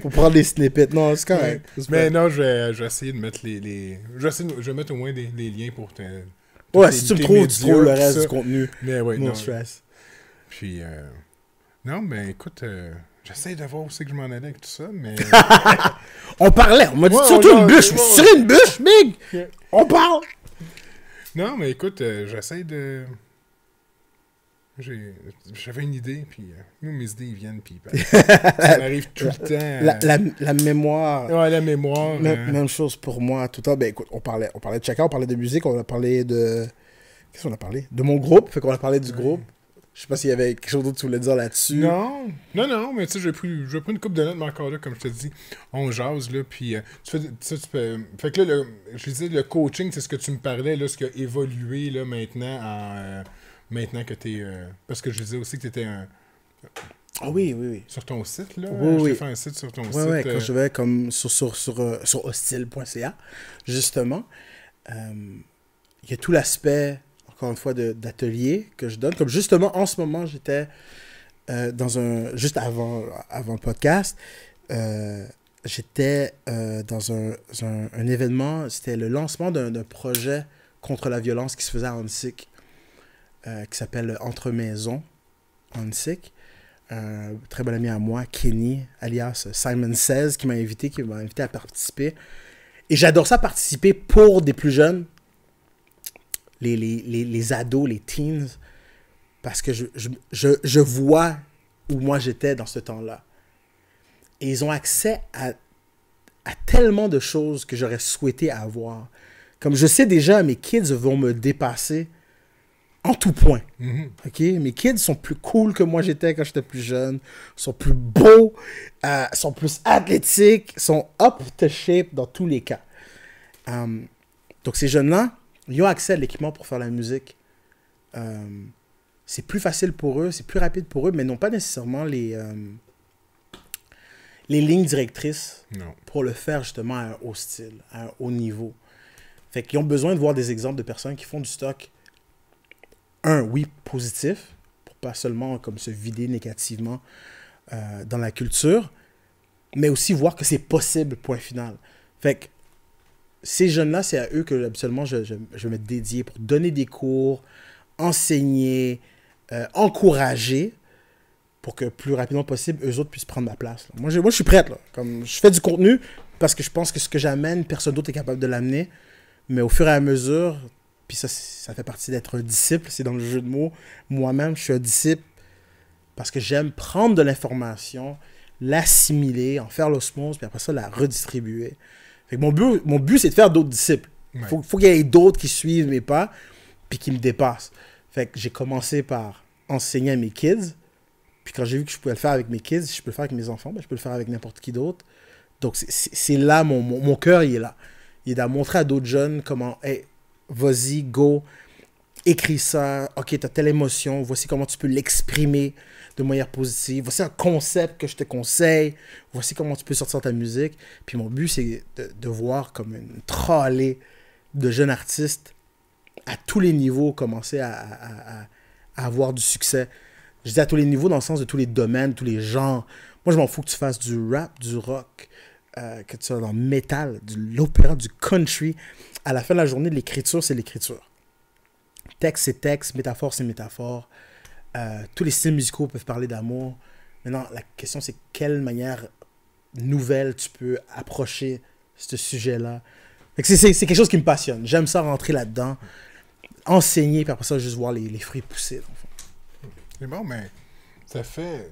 Speaker 2: Pour prendre des snippets. Non, c'est correct. même... Mais
Speaker 1: non, je vais, essayer de mettre les. les... Je, vais je, vais mettre au moins des, liens pour te. Ouais, si tu me trouves, tu le reste du contenu. Mais ouais, non. stress. Puis, euh... non, mais écoute, euh, J'essaie de voir où c'est que je m'en allais avec tout ça, mais.
Speaker 2: on parlait, on m'a dit surtout une bûche. sur une bûche, big! On parle!
Speaker 1: Non, mais écoute, euh, j'essaie de. J'avais une idée, puis euh, nous, mes idées, ils viennent, puis ben, ça m'arrive tout le temps. La, la, euh.
Speaker 2: mémoire. Ouais, la mémoire. Hein. Même, chose pour moi, tout le temps. Ben écoute, on parlait, on parlait de chacun, on parlait de musique, on a parlé de. Qu'est-ce qu'on a parlé De mon groupe, fait qu'on a parlé du groupe. Je sais pas s'il y avait quelque chose d'autre que tu voulais dire là-dessus. Non,
Speaker 1: non, non, mais tu sais, j'ai pris, une coupe de notes, mais encore là, comme je te dis, on jase, là, puis euh, tu fais, tu peux... fait que là, le, je disais, le coaching, c'est ce que tu me parlais, là, ce qui a évolué, là, maintenant, euh, maintenant que t'es, es. Euh, parce que je disais aussi que t'étais un... Ah oui, oui, oui. Sur ton site, là. Oui, oui. fait un site sur ton site. quand je
Speaker 2: vais comme sur, sur, sur, sur hostile.ca, justement, il y a tout l'aspect une fois, d'ateliers que je donne. Comme justement, en ce moment, j'étais euh, dans un. Juste avant, avant le podcast, euh, j'étais euh, dans un, un, événement. C'était le lancement d'un projet contre la violence qui se faisait à Hansik, qui s'appelle Entre Maisons, Hansik. Un très bon ami à moi, Kenny, alias Simon 16 qui m'a invité, qui m'a invité à participer. Et j'adore ça participer pour des plus jeunes les, ados, les teens, parce que je, vois où moi j'étais dans ce temps-là. Et ils ont accès à, tellement de choses que j'aurais souhaité avoir. Comme je sais déjà, mes kids vont me dépasser en tout point. Mm-hmm. Mes kids sont plus cool que moi j'étais quand j'étais plus jeune, sont plus beaux, euh, sont plus athlétiques, sont up to shape dans tous les cas. Euh, donc ces jeunes-là, ils ont accès à l'équipement pour faire la musique. Euh, c'est plus facile pour eux, c'est plus rapide pour eux, mais n'ont pas nécessairement les, euh, les lignes directrices pour le faire justement à un haut style, à un haut niveau. Fait qu'ils ont besoin de voir des exemples de personnes qui font du stock, un, oui, positif, pour pas seulement comme se vider négativement euh, dans la culture, mais aussi voir que c'est possible, point final. Fait que ces jeunes-là, c'est à eux que absolument je, vais me dédier pour donner des cours, enseigner, euh, encourager pour que plus rapidement possible, eux autres puissent prendre ma place. Moi, je, moi, je suis prête. Comme, je fais du contenu parce que je pense que ce que j'amène, personne d'autre est capable de l'amener. Mais au fur et à mesure, puis ça, ça fait partie d'être un disciple, c'est dans le jeu de mots. Moi-même, je suis un disciple parce que j'aime prendre de l'information, l'assimiler, en faire l'osmose, puis après ça, la redistribuer mon but, mon but c'est de faire d'autres disciples. Il Faut, faut qu'il y ait d'autres qui suivent mes pas, puis qui me dépassent. Fait que j'ai commencé par enseigner à mes kids. Puis quand j'ai vu que je pouvais le faire avec mes kids, si je peux le faire avec mes enfants, ben, je peux le faire avec n'importe qui d'autre. Donc c'est là, mon, mon, cœur, il est là. Il est à montrer à d'autres jeunes comment, hey, vas-y, go, écris ça, ok, t'as telle émotion, voici comment tu peux l'exprimer, de manière positive. Voici un concept que je te conseille. Voici comment tu peux sortir ta musique. Puis mon but, c'est de, voir comme une trollée de jeunes artistes à tous les niveaux commencer à, avoir du succès. Je dis à tous les niveaux dans le sens de tous les domaines, tous les genres. Moi, je m'en fous que tu fasses du rap, du rock, euh, que tu sois dans le métal, de l'opéra, du country. À la fin de la journée, l'écriture, c'est l'écriture. Texte, c'est texte, métaphore, c'est métaphore. Euh, tous les styles musicaux peuvent parler d'amour. Maintenant, la question, c'est quelle manière nouvelle tu peux approcher ce sujet-là. C'est quelque chose qui me passionne. J'aime ça rentrer là-dedans, enseigner, puis après ça, juste voir les, fruits pousser.
Speaker 1: C'est bon, mais ça fait.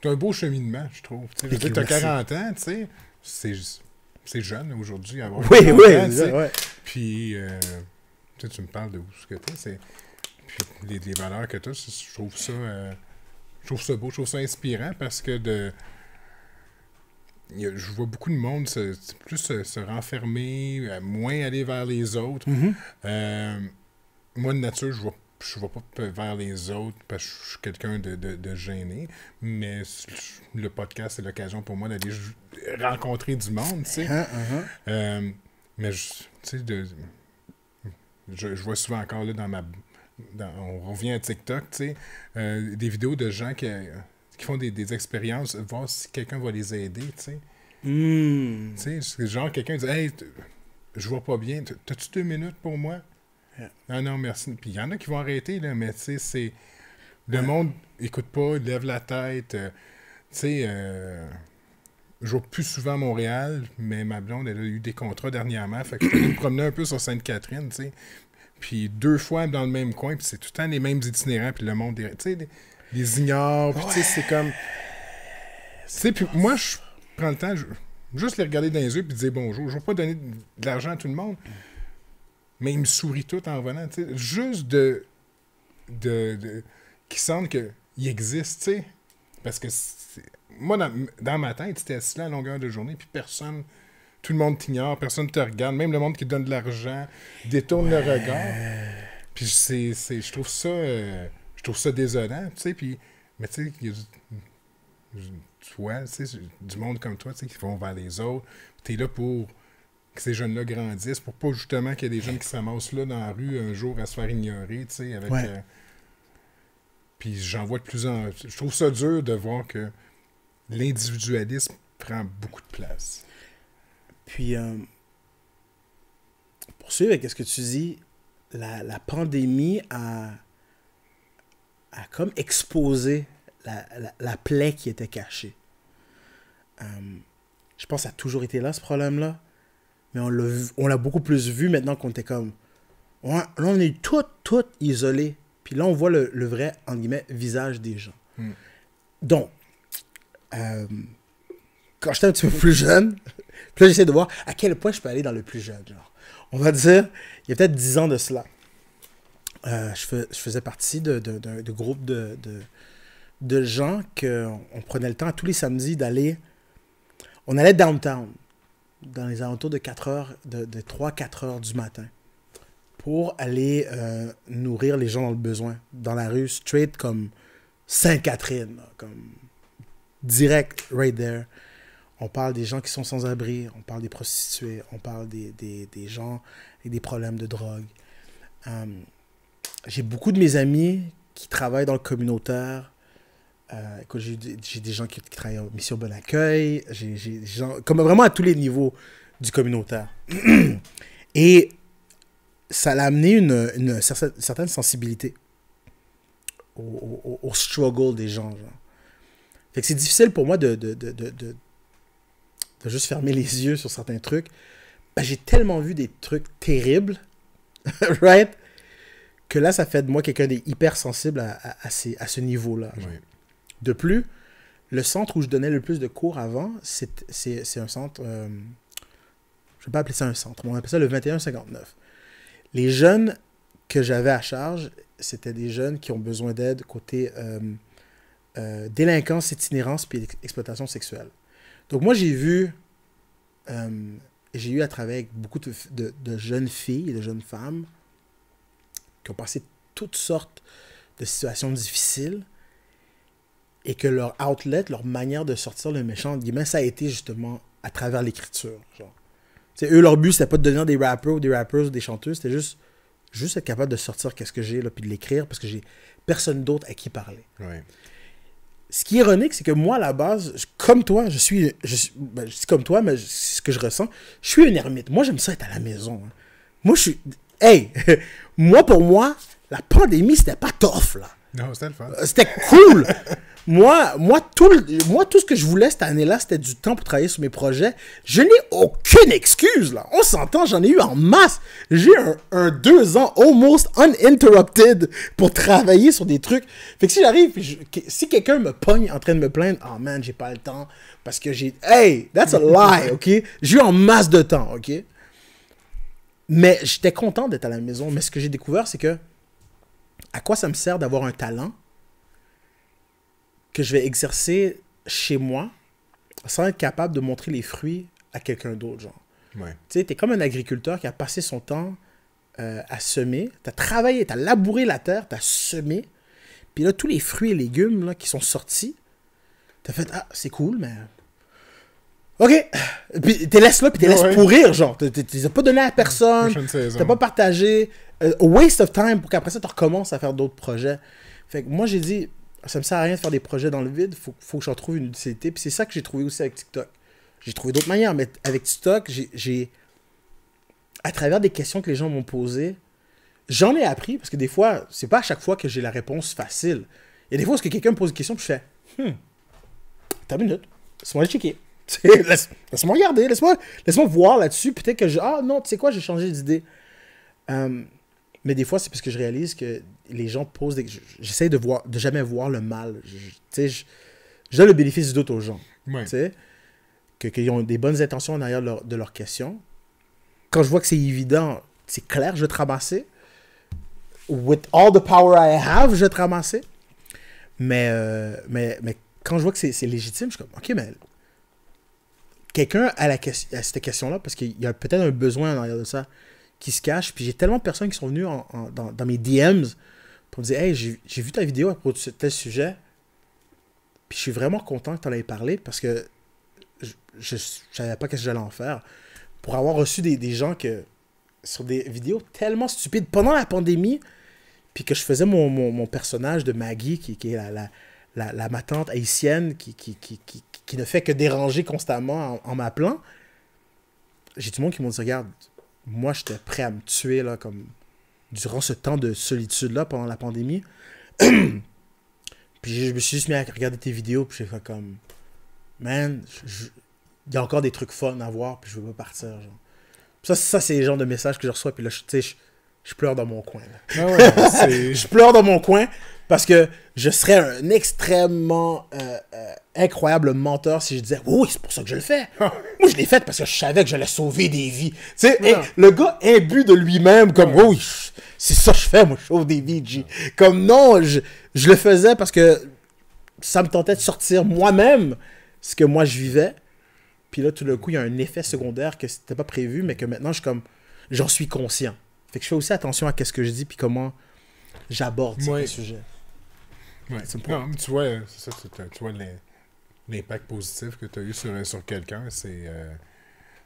Speaker 1: T'as un beau cheminement, je trouve. Tu as 40 ans, tu sais, c'est jeune aujourd'hui oui, oui, Puis euh, tu me parles de où ce que tu les, les, valeurs que tu as, je trouve ça. Euh, trouve ça beau, je trouve ça inspirant parce que de. Je vois beaucoup de monde se, plus euh, se, renfermer, moins aller vers les autres. Mm-hmm. Euh, moi, de nature, je vois je ne vais pas vers les autres parce que je suis quelqu'un de, de, gêné, mais le podcast, c'est l'occasion pour moi d'aller rencontrer du monde, tu sais. Uh-huh, uh-huh. mais, je, je, vois souvent encore là, dans ma, on revient à TikTok, tu sais, euh, des vidéos de gens qui, euh, qui font des, expériences, voir si quelqu'un va les aider, tu sais. Hmm. Tu genre quelqu'un dit Hey, je vois pas bien, t'as-tu deux minutes pour moi Ah non, merci. Puis il y en a qui vont arrêter, là, mais tu sais, c'est. Le monde écoute pas, lève la tête. Euh, tu sais, je vois plus souvent à Montréal, mais ma blonde, elle a eu des contrats dernièrement. Fait que je me promener un peu sur Sainte-Catherine, tu sais puis deux fois dans le même coin, puis c'est tout le temps les mêmes itinérants, puis le monde, tu sais, les, ignore, puis c'est comme... Tu puis moi, je prends le temps, juste les regarder dans les yeux, puis dire bonjour. Je vais pas donner de l'argent à tout le monde, mais ils me sourient tout en venant, tu juste de... de, qui sentent qu'ils existent, tu sais, parce que moi, dans, dans ma tête, c'était assis là à longueur de journée, puis personne tout le monde t'ignore, personne ne te regarde, même le monde qui donne de l'argent détourne le regard. Puis c'est, je trouve ça, euh, je trouve ça désolant, tu sais. Puis, mais tu sais, tu vois, du monde comme toi, qui vont vers les autres. Tu es là pour que ces jeunes-là grandissent, pour pas justement qu'il y ait des jeunes qui s'amassent là dans la rue un jour à se faire ignorer, tu sais, avec. Euh, puis j'en vois de plus en. Je trouve ça dur de voir que l'individualisme
Speaker 2: prend beaucoup de place. Puis, euh, poursuivre quest ce que tu dis, la, pandémie a, comme exposé la, plaie qui était cachée. Euh, je pense que ça a toujours été là, ce problème-là. Mais on l'a beaucoup plus vu maintenant qu'on était comme. là, on est tout, tout isolé Puis là, on voit le, vrai, en guillemets, visage des gens. Hmm. Donc, euh, quand j'étais un petit peu plus jeune, puis là, j'essaie de voir à quel point je peux aller dans le plus jeune. On va dire, il y a peut-être 10 ans de cela, euh, je, faisais partie de, groupe de, de gens qu'on prenait le temps tous les samedis d'aller. On allait downtown, dans les alentours de 4 heures, de, 3-4 heures du matin, pour aller euh, nourrir les gens dans le besoin, dans la rue, straight comme Sainte-Catherine, comme direct, right there. On parle des gens qui sont sans abri, on parle des prostituées, on parle des, gens et des problèmes de drogue. Hum, j'ai beaucoup de mes amis qui travaillent dans le communautaire. Euh, j'ai des gens qui, travaillent en mission bon accueil, j'ai des gens, comme vraiment à tous les niveaux du communautaire. Et ça l'a amené une, certaine sensibilité au, struggle des gens. c'est difficile pour moi de, de juste fermer les yeux sur certains trucs. Ben, j'ai tellement vu des trucs terribles, right? Que là, ça fait de moi quelqu'un d'hyper sensible à, ce niveau-là. De plus, le centre où je donnais le plus de cours avant, c'est un centre. Euh, je ne vais pas appeler ça un centre, on appelle ça le 2159. Les jeunes que j'avais à charge, c'était des jeunes qui ont besoin d'aide côté euh, euh, délinquance, itinérance puis exploitation sexuelle. Donc moi, j'ai vu, euh, j'ai eu à travailler avec beaucoup de, jeunes filles et de jeunes femmes qui ont passé toutes sortes de situations difficiles et que leur outlet, leur manière de sortir le méchant, ça a été justement à travers l'écriture. C'est eux, leur but, c'était pas de devenir des rappers ou des rappers ou des chanteuses, c'était juste juste être capable de sortir qu'est-ce que j'ai là puis de l'écrire parce que j'ai personne d'autre à qui parler. Ouais ce qui est ironique, c'est que moi, à la base, comme toi, je suis. Je, suis, ben, comme toi, mais ce que je ressens, je suis un ermite. Moi, j'aime ça être à la maison. Hein. Moi, je suis. Hey! moi, pour moi, la pandémie, c'était pas tough, là.
Speaker 1: Non, c'était le fun. Euh, c'était
Speaker 2: cool! Moi, moi, tout moi, tout ce que je voulais cette année-là, c'était du temps pour travailler sur mes projets. Je n'ai aucune excuse, là. On s'entend, j'en ai eu en masse. J'ai un, un, deux ans almost uninterrupted pour travailler sur des trucs. Fait que si j'arrive, si quelqu'un me pogne en train de me plaindre, oh man, j'ai pas le temps parce que j'ai. Hey, that's a lie, ok? J'ai eu en masse de temps, ok? Mais j'étais content d'être à la maison. Mais ce que j'ai découvert, c'est que à quoi ça me sert d'avoir un talent que je vais exercer chez moi sans être capable de montrer les fruits à quelqu'un d'autre, genre. Tu sais, t'es comme un agriculteur qui a passé son temps euh, à semer, tu as travaillé, tu t'as labouré la terre, tu as semé, puis là, tous les fruits et légumes qui sont sortis, t'as fait « Ah, c'est cool, mais... » OK! Puis t'es laisses là, puis t'es laisse pourrir, genre. as pas donné à personne, t'as pas partagé. Euh, waste of time pour qu'après ça, tu recommences à faire d'autres projets. Fait que moi, j'ai dit, ça me sert à rien de faire des projets dans le vide, faut, faut que j'en trouve une utilité. Puis c'est ça que j'ai trouvé aussi avec TikTok. J'ai trouvé d'autres manières, mais avec TikTok, j'ai. À travers des questions que les gens m'ont posées, j'en ai appris, parce que des fois, c'est pas à chaque fois que j'ai la réponse facile. Il y a des fois que quelqu'un me pose une question, puis je fais Hum... t'as une minute, laisse-moi checker. laisse-moi regarder, laisse-moi laisse voir là-dessus. Peut-être que je. Ah non, tu sais quoi, j'ai changé d'idée. Euh, mais des fois, c'est parce que je réalise que les gens posent des... J'essaie de voir de jamais voir le mal. Tu sais, je le bénéfice du doute aux gens. Ouais. Qu'ils ont des bonnes intentions en arrière de leurs questions. Quand je vois que c'est évident, c'est clair, je vais te ramasser. With all the power I have, je vais te ramasser. Mais, euh, mais, mais quand je vois que c'est légitime, je suis comme, OK, mais quelqu'un a la cette question-là, parce qu'il y a peut-être un besoin en arrière de ça qui se cache. Puis j'ai tellement de personnes qui sont venues dans, dans, mes DMs pour me dire Hey, j'ai vu ta vidéo à propos de tel sujet, puis je suis vraiment content que tu en aies parlé parce que je ne savais pas qu'est-ce que j'allais en faire. Pour avoir reçu des, gens que sur des vidéos tellement stupides pendant la pandémie, puis que je faisais mon, personnage de Maggie, qui, est la, ma tante haïtienne qui, qui, ne fait que déranger constamment en, m'appelant. J'ai tout le monde qui m'ont dit Regarde, moi, j'étais prêt à me tuer, là, comme durant ce temps de solitude-là pendant la pandémie. puis je me suis juste mis à regarder tes vidéos, puis j'ai fait comme, man, il y a encore des trucs fun à voir, puis je veux pas partir. Genre. Ça, ça c'est le genre de messages que je reçois, puis là, je, sais, je pleure dans mon coin. Ah je pleure dans mon coin, parce que je serais un extrêmement euh, euh, incroyable menteur si je disais oui, c'est pour ça que je le fais. Ah. Moi, je l'ai fait parce que je savais que j'allais sauver des vies. Tu sais, le gars imbu de lui-même, comme oui, c'est ça que je fais, moi, je sauve des vies, Comme non, je, le faisais parce que ça me tentait de sortir moi-même ce que moi je vivais. Puis là, tout le coup, il y a un effet secondaire que c'était pas prévu, mais que maintenant, je comme, j'en suis conscient. Fait que je fais aussi attention à qu'est-ce que je dis, puis comment j'aborde ce sujet. Ouais. Non,
Speaker 1: tu vois, ça, tu vois l'impact positif que tu as eu sur, euh, sur quelqu'un. C'est, euh,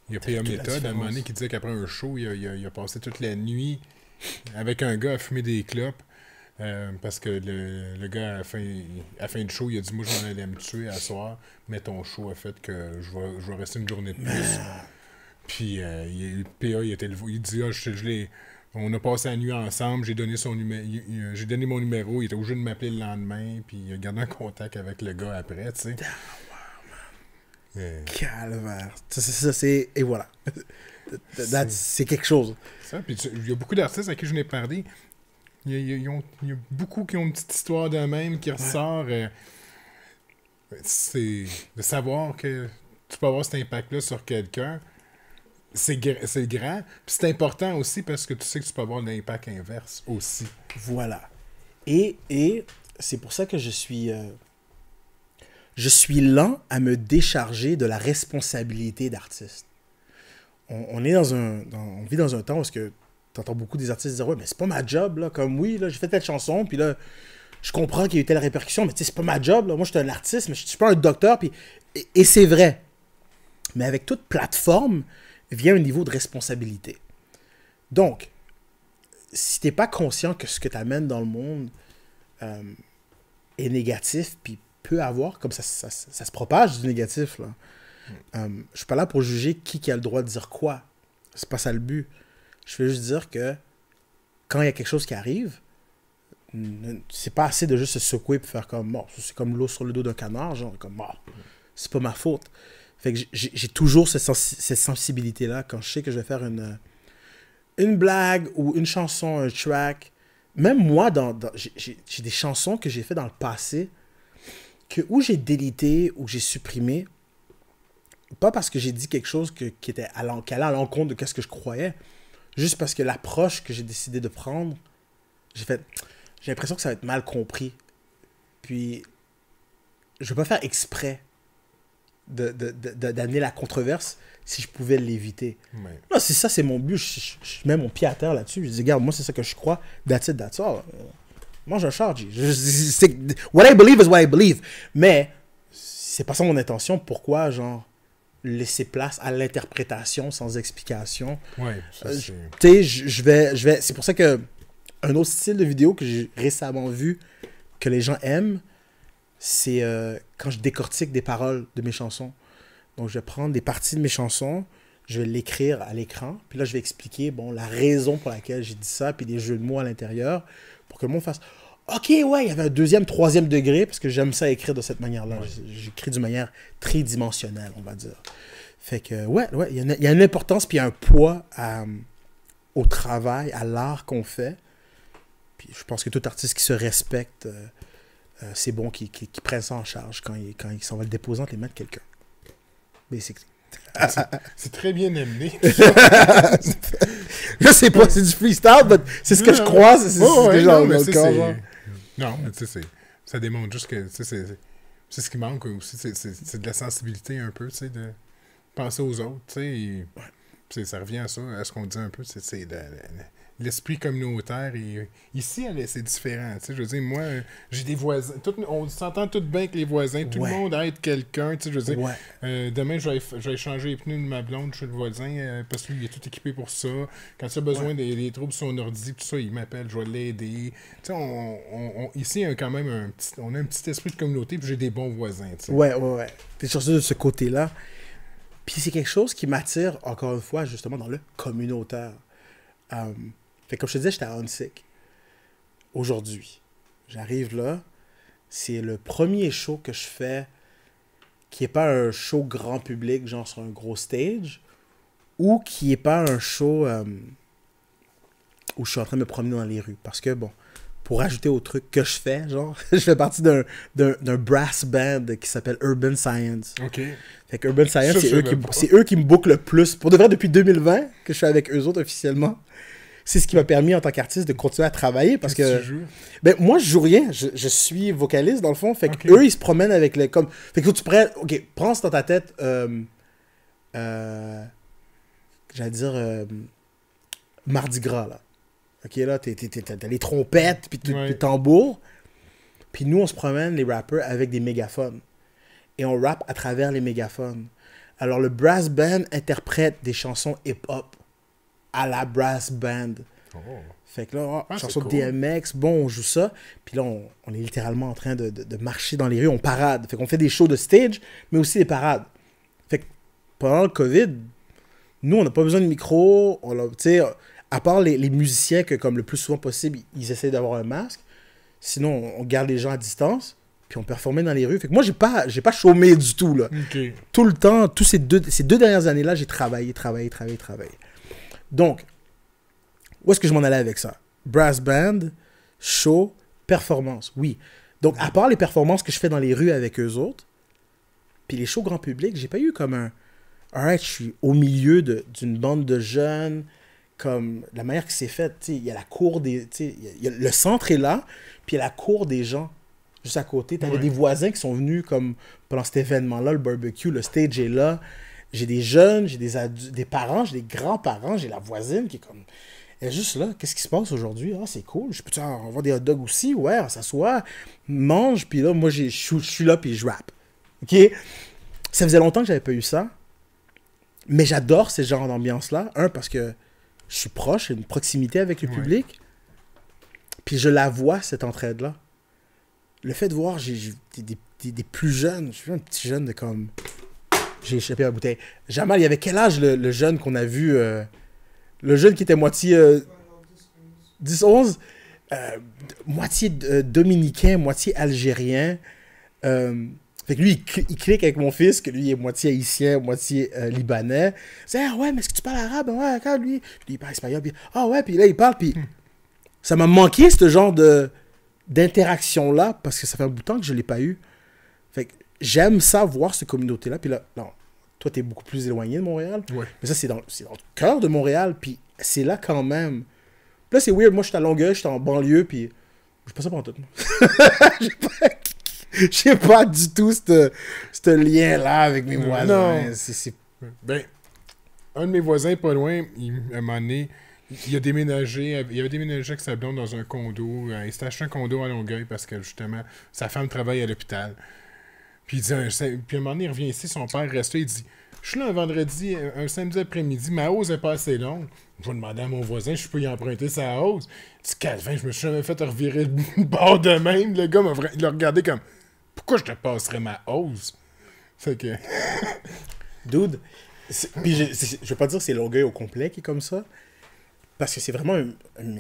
Speaker 1: il y a P.A. Méthode, à un moment donné, qui disait qu'après un show, il a, il, passé toute la nuit avec un gars à fumer des clopes. Euh, parce que le, gars, à la, fin, à fin du show, il a dit Moi, je vais me tuer à soir, mais ton show a fait que je vais, je vais rester une journée de plus. Puis, il, PA, il, était, il dit Ah, je, je l'ai on a passé la nuit ensemble, j'ai donné son euh, j'ai donné mon numéro, il était obligé de m'appeler le
Speaker 2: lendemain, puis il a gardé un contact avec le gars après, tu sais. Calvaire. Ça, c'est. Et voilà. c'est quelque chose.
Speaker 1: puis il y a beaucoup d'artistes à qui je n'ai parlé. Il y, a, beaucoup qui ont une petite histoire d'eux-mêmes qui ressort. Euh, c'est de savoir que tu peux avoir cet impact-là sur quelqu'un c'est grand. Puis c'est important aussi parce que tu sais que tu peux avoir impact inverse aussi. Voilà.
Speaker 2: Et, c'est pour ça que je suis. Euh, je suis lent à me décharger de la responsabilité d'artiste. On, est dans un. on vit dans un temps où que tu entends beaucoup des artistes dire Ouais, mais c'est pas ma job, là. Comme oui, là, j'ai fait telle chanson, puis là, je comprends qu'il y a eu telle répercussion, mais tu sais, c'est pas ma job, là. Moi, je suis un artiste, mais je suis pas un docteur, puis. et c'est vrai. Mais avec toute plateforme, vient un niveau de responsabilité. Donc, si tu n'es pas conscient que ce que tu amènes dans le monde euh, est négatif, puis peut avoir, comme ça, ça, se propage du négatif, là. Euh, je suis pas là pour juger qui, qui a le droit de dire quoi. C'est pas ça le but. Je veux juste dire que quand il y a quelque chose qui arrive, c'est pas assez de juste se secouer et faire comme mort. C'est comme l'eau sur le dos d'un canard, genre comme mort. C'est pas ma faute. Fait que j'ai toujours cette, cette sensibilité-là quand je sais que je vais faire une, euh, une blague ou une chanson, un track. Même moi, dans, j'ai des chansons que j'ai fait dans le passé que où j'ai délité ou j'ai supprimé, pas parce que j'ai dit quelque chose que, qui était à l'encontre de ce que je croyais, juste parce que l'approche que j'ai décidé de prendre, j'ai fait, j'ai l'impression que ça va être mal compris. Puis, je vais pas faire exprès d'amener la controverse si je pouvais l'éviter. Non, c'est ça, c'est mon but. Je, mets mon pied à terre là-dessus. Je dis, regarde, moi, c'est ça que je crois. That's it, that's all. Euh, moi, je charge. Je, what I believe is what I believe. Mais c'est pas ça mon intention. Pourquoi, genre, laisser place à l'interprétation sans explication?
Speaker 1: Ouais, euh, Tu
Speaker 2: sais, je vais. Je vais c'est pour ça que un autre style de vidéo que j'ai récemment vu que les gens aiment, c'est euh, quand je décortique des paroles de mes chansons. Donc, je vais prendre des parties de mes chansons, je vais l'écrire à l'écran, puis là, je vais expliquer, bon, la raison pour laquelle j'ai dit ça, puis des jeux de mots à l'intérieur, pour que le monde fasse OK, ouais, il y avait un deuxième, troisième degré, parce que j'aime ça écrire de cette manière-là. J'écris d'une manière tridimensionnelle, on va dire. Fait que, ouais, ouais, il y, a une importance, puis il y a un poids au travail, à l'art qu'on fait. Puis je pense que tout artiste qui se respecte. Euh, euh, c'est bon qu'ils prennent ça en charge quand ils, quand ils s'en va le déposer entre les mains de quelqu'un. C'est très bien amené. je sais pas, c'est du freestyle, mais c'est ce que je crois. C'est
Speaker 1: Non, mais tu sais, ça démontre juste que c'est ce qui manque aussi. C'est de la sensibilité un peu, tu sais, de penser aux autres, tu sais. Ça revient à ça, à ce qu'on dit un peu, c'est de l'esprit communautaire. Et, euh, ici, c'est différent. je veux dire, moi, j'ai des voisins. Tout, on s'entend tout bien avec les voisins. Tout le monde aide quelqu'un. je euh, demain, je vais, changer les pneus de ma blonde chez le voisin euh, parce qu'il est tout équipé pour ça. Quand il a besoin des, des, troubles sur son ordi, tout ça, il m'appelle, je vais l'aider. on, ici, on a quand même un petit, on a un petit esprit de communauté puis j'ai des bons
Speaker 2: voisins. Tu sais. Ouais, ouais, ouais. de ce côté-là, puis c'est quelque chose qui m'attire, encore une fois, justement, dans le communautaire. Hum, fait comme je te disais, j'étais à Onsic. Aujourd'hui, j'arrive là. C'est le premier show que je fais qui n'est pas un show grand public, genre sur un gros stage, ou qui n'est pas un show euh, où je suis en train de me promener dans les rues. Parce que, bon, pour ajouter au truc que je fais, genre, je fais partie d'un, brass band qui s'appelle Urban Science. Fait que Urban Science, c'est eux, eux, qui, me bookent le plus. Pour de vrai, depuis 2020 que je suis avec eux autres officiellement c'est ce qui m'a permis en tant qu'artiste de continuer à travailler parce que. ben, moi, je joue rien. Je, suis vocaliste dans le fond. Fait que eux, ils se promènent avec les. Comme... Fait que tu prends. Ok, prends dans ta tête. Euh, euh, j'allais dire. Euh, Mardi Gras, là. Ok, là, t'as les trompettes, puis ouais. tambour. Puis nous, on se promène, les rappers, avec des mégaphones. Et on rappe à travers les mégaphones. Alors, le brass band interprète des chansons hip-hop à la brass band. Oh. Fait que là, chanson de DMX, bon, on joue ça. Puis là, on, est littéralement en train de, marcher dans les rues, on parade. Fait qu'on fait des shows de stage, mais aussi des parades. Fait que pendant le COVID, nous, on n'a pas besoin de micro. On a, à part les, musiciens que, comme le plus souvent possible, ils essaient d'avoir un masque. Sinon, on garde les gens à distance. Puis on performait dans les rues. Fait que moi, j'ai pas, pas chômé du tout, là. Tout le temps, tous ces deux, ces deux dernières années-là, j'ai travaillé, travaillé, travaillé, travaillé. Donc, où est-ce que je m'en allais avec ça Brass band, show, performance, oui. Donc, à part les performances que je fais dans les rues avec eux autres, puis les shows grand public, j'ai pas eu comme un. je suis au milieu d'une bande de jeunes, comme la manière que c'est fait, il y a la cour des. le centre est là, puis il y a la cour des gens juste à côté. Tu des voisins qui sont venus comme pendant cet événement-là, le barbecue, le stage est là. J'ai des jeunes, j'ai des, des parents, j'ai des grands-parents, j'ai la voisine qui est comme. Elle est juste là, qu'est-ce qui se passe aujourd'hui? Ah, c'est cool, je peux avoir des hot dogs aussi? Ouais, on s'assoit, mange, puis là, moi, je suis là, puis je rappe. OK? Ça faisait longtemps que j'avais pas eu ça, mais j'adore ce genre d'ambiance-là. Un, parce que je suis proche, une proximité avec le public, puis je la vois, cette entraide-là. Le fait de voir j'ai, des, des, plus jeunes, je suis un petit jeune de comme j'ai échappé à la bouteille. Jamal, il y avait quel âge le, jeune qu'on a vu euh, Le jeune qui était moitié. 10-11 euh, euh, Moitié dominicain, moitié algérien. Fait que lui, il, clique avec mon fils, que lui est moitié haïtien, moitié libanais. C'est ah ouais, mais est-ce que tu parles arabe Ouais, regarde lui, il parle espagnol. Puis, ah ouais, puis là, il parle. Puis ça m'a manqué ce genre de d'interaction là parce que ça fait un bout de temps que je l'ai pas eu. Fait que j'aime ça voir cette communauté-là. Puis là, toi, tu es beaucoup plus éloigné de Montréal. Mais ça, c'est dans, le cœur de Montréal. Puis c'est là quand même. Puis là, c'est weird. Moi, je suis à Longueuil, je suis en banlieue. Puis je pas ça pour tout. Je n'ai pas du tout ce lien-là avec mes voisins. Non.
Speaker 1: Ben, un de mes voisins, pas loin, il, m'a un donné, il a déménagé, il avait déménagé avec sa blonde dans un condo. Euh, il s'est acheté un condo à Longueuil parce que justement, sa femme travaille à l'hôpital. Puis, il dit un, puis un moment il revient ici, son père reste là, il dit Je suis là un vendredi, un, samedi après-midi, ma hausse est pas assez longue. Je vais demander à mon voisin je peux y emprunter sa hausse. Calvin, je me suis jamais fait revirer le bord de même. Le gars m'a regardé comme Pourquoi je te passerais ma hausse Fait que.
Speaker 2: Dude, puis je, je veux pas dire que c'est l'orgueil au complet qui est comme ça, parce que c'est vraiment un, un...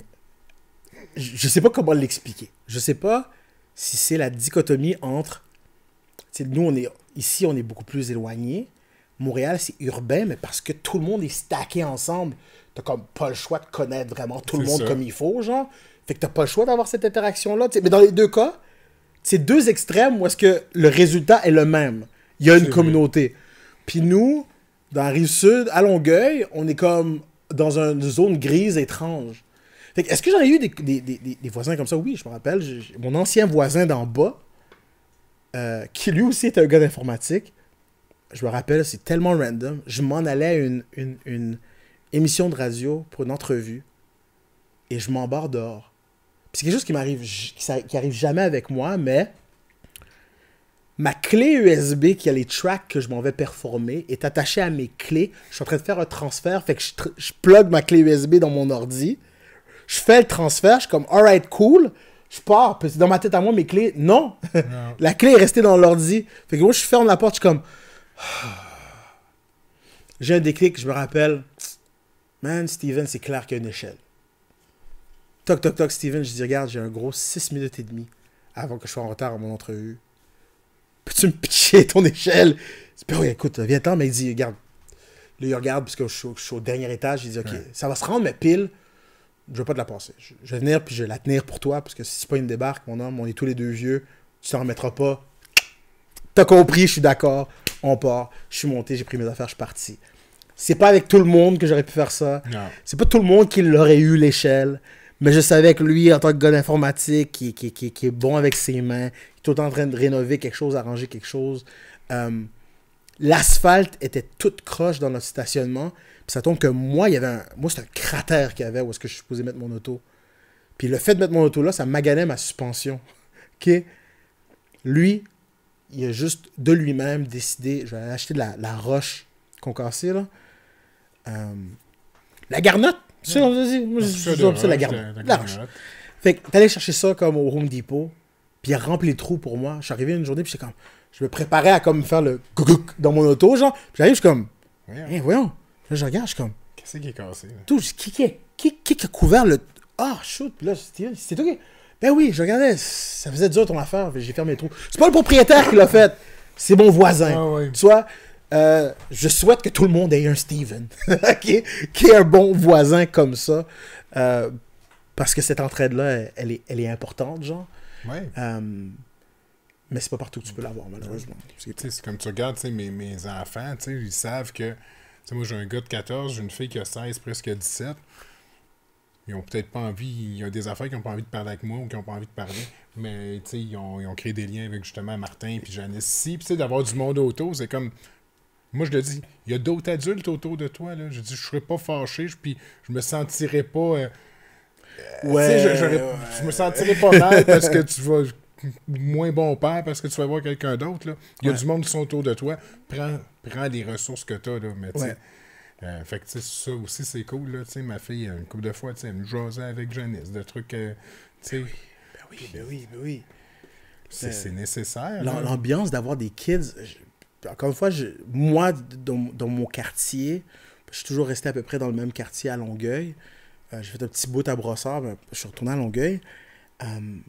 Speaker 2: Je sais pas comment l'expliquer. Je sais pas si c'est la dichotomie entre nous, on est, ici, on est beaucoup plus éloigné. Montréal, c'est urbain, mais parce que tout le monde est stacké ensemble, t'as comme pas le choix de connaître vraiment tout le monde comme il faut, genre. Fait que t'as pas le choix d'avoir cette interaction-là. Mais dans les deux cas, c'est deux extrêmes où est-ce que le résultat est le même. Il y a une communauté. Puis nous, dans la rive sud, à Longueuil, on est comme dans une zone grise étrange. Fait que, est-ce que j'en eu des, voisins comme ça? Oui, je me rappelle. mon ancien voisin d'en bas, euh, qui lui aussi était un gars d'informatique. Je me rappelle, c'est tellement random. Je m'en allais à une, émission de radio pour une entrevue et je m'embarre dehors. C'est quelque chose qui m'arrive arrive jamais avec moi, mais ma clé USB qui a les tracks que je m'en vais performer est attachée à mes clés. Je suis en train de faire un transfert, fait que je, je plug ma clé USB dans mon ordi. Je fais le transfert, je suis comme alright cool je pars. Puis dans ma tête à moi, mes clés, non. la clé est restée dans l'ordi. Fait que moi, je ferme la porte, je suis comme. J'ai un déclic, je me rappelle. Man, Steven, c'est clair qu'il y a une échelle. Toc, toc, toc, Steven, je dis, regarde, j'ai un gros 6 minutes et demie avant que je sois en retard à mon entrevue. Peux-tu me pitcher ton échelle? Je dis, ben écoute, viens-t'en, mais il dit, regarde. Là, il regarde, puisque je, suis au dernier étage, il dit, OK, ça va se rendre, mais pile, je veux pas te la passer. Je, vais venir puis je vais la tenir pour toi parce que si c'est pas une débarque, mon homme, on est tous les deux vieux, tu t'en remettras pas. T'as compris, je suis d'accord, on part. Je suis monté, j'ai pris mes affaires, je suis parti. C'est pas avec tout le monde que j'aurais pu faire ça. C'est pas tout le monde qui l'aurait eu l'échelle. Mais je savais que lui, en tant que gars d'informatique, qui, est bon avec ses mains, qui est tout le temps en train de rénover quelque chose, arranger quelque chose. Euh, l'asphalte était toute croche dans notre stationnement. Puis ça tombe que moi, il y avait un... Moi, c'est un cratère qu'il y avait où est-ce que je suis supposé mettre mon auto. Puis le fait de mettre mon auto là, ça maganait ma suspension. OK? Lui, il a juste de lui-même décidé, je vais aller acheter de la, la roche concassée, là. Euh, la garnotte! C'est la garnotte. La roche. Fait que t'allais chercher ça comme au Home Depot, puis il a rempli le trou pour moi. Je suis arrivé une journée, puis j'étais comme... Je me préparais à comme faire le dans mon auto, genre. Puis j'arrive, je suis comme... Hein. Eh, voyons. Là, je regarde, je suis comme.
Speaker 1: Qu'est-ce qui est cassé? Tout,
Speaker 2: qui, qui, qui, qui a couvert le. Ah, shoot, là, c'était... OK. Ben oui, je regardais, ça faisait dur ton affaire, j'ai fermé le trou. C'est pas le propriétaire qui l'a fait, c'est mon voisin. Ah tu vois, euh, je souhaite que tout le monde ait un Steven, qui, qui est un bon voisin comme ça, euh, parce que cette entraide-là, elle est, elle est importante, genre. Ouais. Euh, mais c'est pas partout que tu peux l'avoir, malheureusement.
Speaker 1: Tu C'est comme tu regardes, mes, mes enfants, ils savent que sais moi, j'ai un gars de 14, j'ai une fille qui a 16, presque 17. Ils ont peut-être pas envie, il y a des affaires qui n'ont pas envie de parler avec moi ou qui n'ont pas envie de parler, mais ils ont, ils ont créé des liens avec justement Martin et Janice. Si, puis d'avoir du monde autour, c'est comme. Moi, je le dis, il y a d'autres adultes autour de toi. Là. Je dis, je serais pas fâché, puis je me sentirais pas. Euh, euh, je, je, me sentirais pas mal parce que tu vas moins bon père parce que tu vas voir quelqu'un d'autre. Il y a du monde qui sont autour de toi. Prends, prends les ressources que tu as. Là, mais euh, fait que ça aussi, c'est cool. Là, ma fille, une couple de fois, elle me jasait avec Janice, de trucs. Ben oui, ben oui, ben oui, ben oui. C'est euh, nécessaire. Hein.
Speaker 2: L'ambiance d'avoir des kids, encore une fois, je, moi, dans, mon quartier, je suis toujours resté à peu près dans le même quartier à Longueuil. Euh, j'ai fait un petit bout à Brossard, je suis retourné à Longueuil. Hum,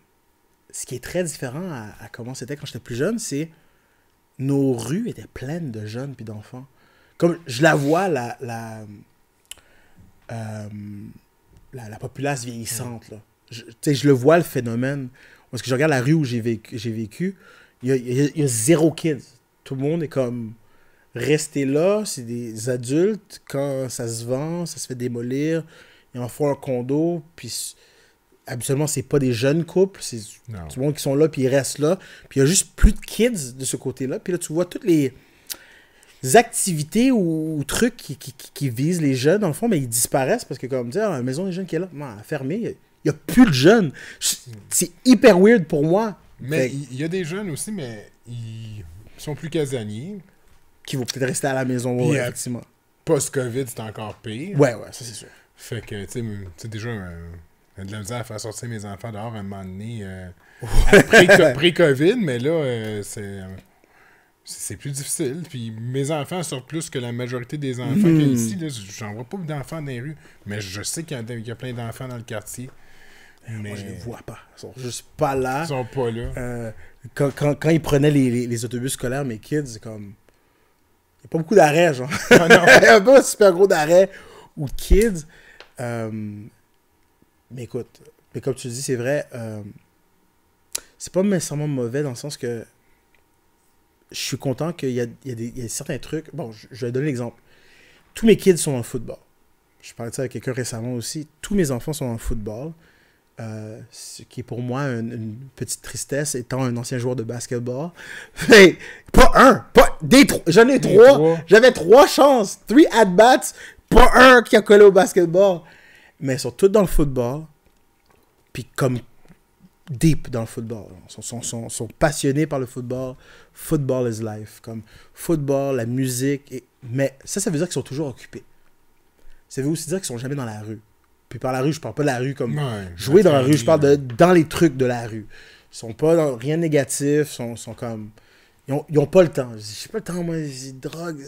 Speaker 2: ce qui est très différent à, comment c'était quand j'étais plus jeune, c'est nos rues étaient pleines de jeunes puis d'enfants. Comme je la vois, la, la, euh, populace vieillissante, là. Je, je le vois, le phénomène. Parce que je regarde la rue où j'ai vécu, il, y a, zéro kids. Tout le monde est comme rester là, c'est des adultes, quand ça se vend, ça se fait démolir, ils en font un condo, puis habituellement, c'est pas des jeunes couples, c'est du monde qui sont là, puis ils restent là. Puis il y a juste plus de kids de ce côté-là. Puis là, tu vois toutes les activités ou, trucs qui, qui, visent les jeunes, dans le fond, mais ils disparaissent parce que, comme dire, la maison des jeunes qui est là, fermée, il n'y a plus de jeunes. C'est hyper weird pour moi. Mais
Speaker 1: il y a des jeunes aussi, mais ils sont plus casaniers.
Speaker 2: Qui vont peut-être rester à la maison,
Speaker 1: ouais, euh, effectivement. Post-COVID, c'est encore pire. Ouais, ouais, ça c'est sûr. Fait que, tu sais, déjà, j'ai de la misère à faire sortir mes enfants dehors à un moment donné. Euh, après Pré-COVID, mais là, euh, euh, c'est. C'est plus difficile. Puis mes enfants sortent plus que la majorité des enfants qu'il y a ici. J'en vois pas d'enfants dans les rues, mais je sais qu'il y, a plein d'enfants dans le quartier.
Speaker 2: Mais... Eh, moi, je les vois pas. Ils sont juste pas là. Ils sont pas là. quand, quand, ils prenaient les, les, autobus scolaires, mes kids, c'est comme. Il n'y a pas beaucoup d'arrêts, genre. Ah, il n'y a pas un super gros d'arrêt ou kids. Mais écoute, mais comme tu dis, c'est vrai, euh, c'est pas nécessairement mauvais dans le sens que je suis content qu'il y, y, certains trucs. Bon, je, vais donner l'exemple. Tous mes kids sont en football. Je parlais de ça avec quelqu'un récemment aussi. Tous mes enfants sont en football. Euh, ce qui est pour moi une, petite tristesse étant un ancien joueur de basketball. Mais pas un, pas des J'en ai trois. J'avais trois chances, three at bats, pas un qui a collé au basketball mais elles sont toutes dans le football, puis comme deep dans le football. Elles sont, sont, sont, passionnés par le football. Football is life. Comme football, la musique. Et... Mais ça, ça veut dire qu'ils sont toujours occupés. Ça veut aussi dire qu'ils sont jamais dans la rue. Puis par la rue, je parle pas de la rue comme jouer dans la rue, je parle de dans les trucs de la rue. Ils sont pas dans rien de négatif, sont, sont comme. Ils ont, ils ont pas le temps. Je sais pas le temps, moi, drogue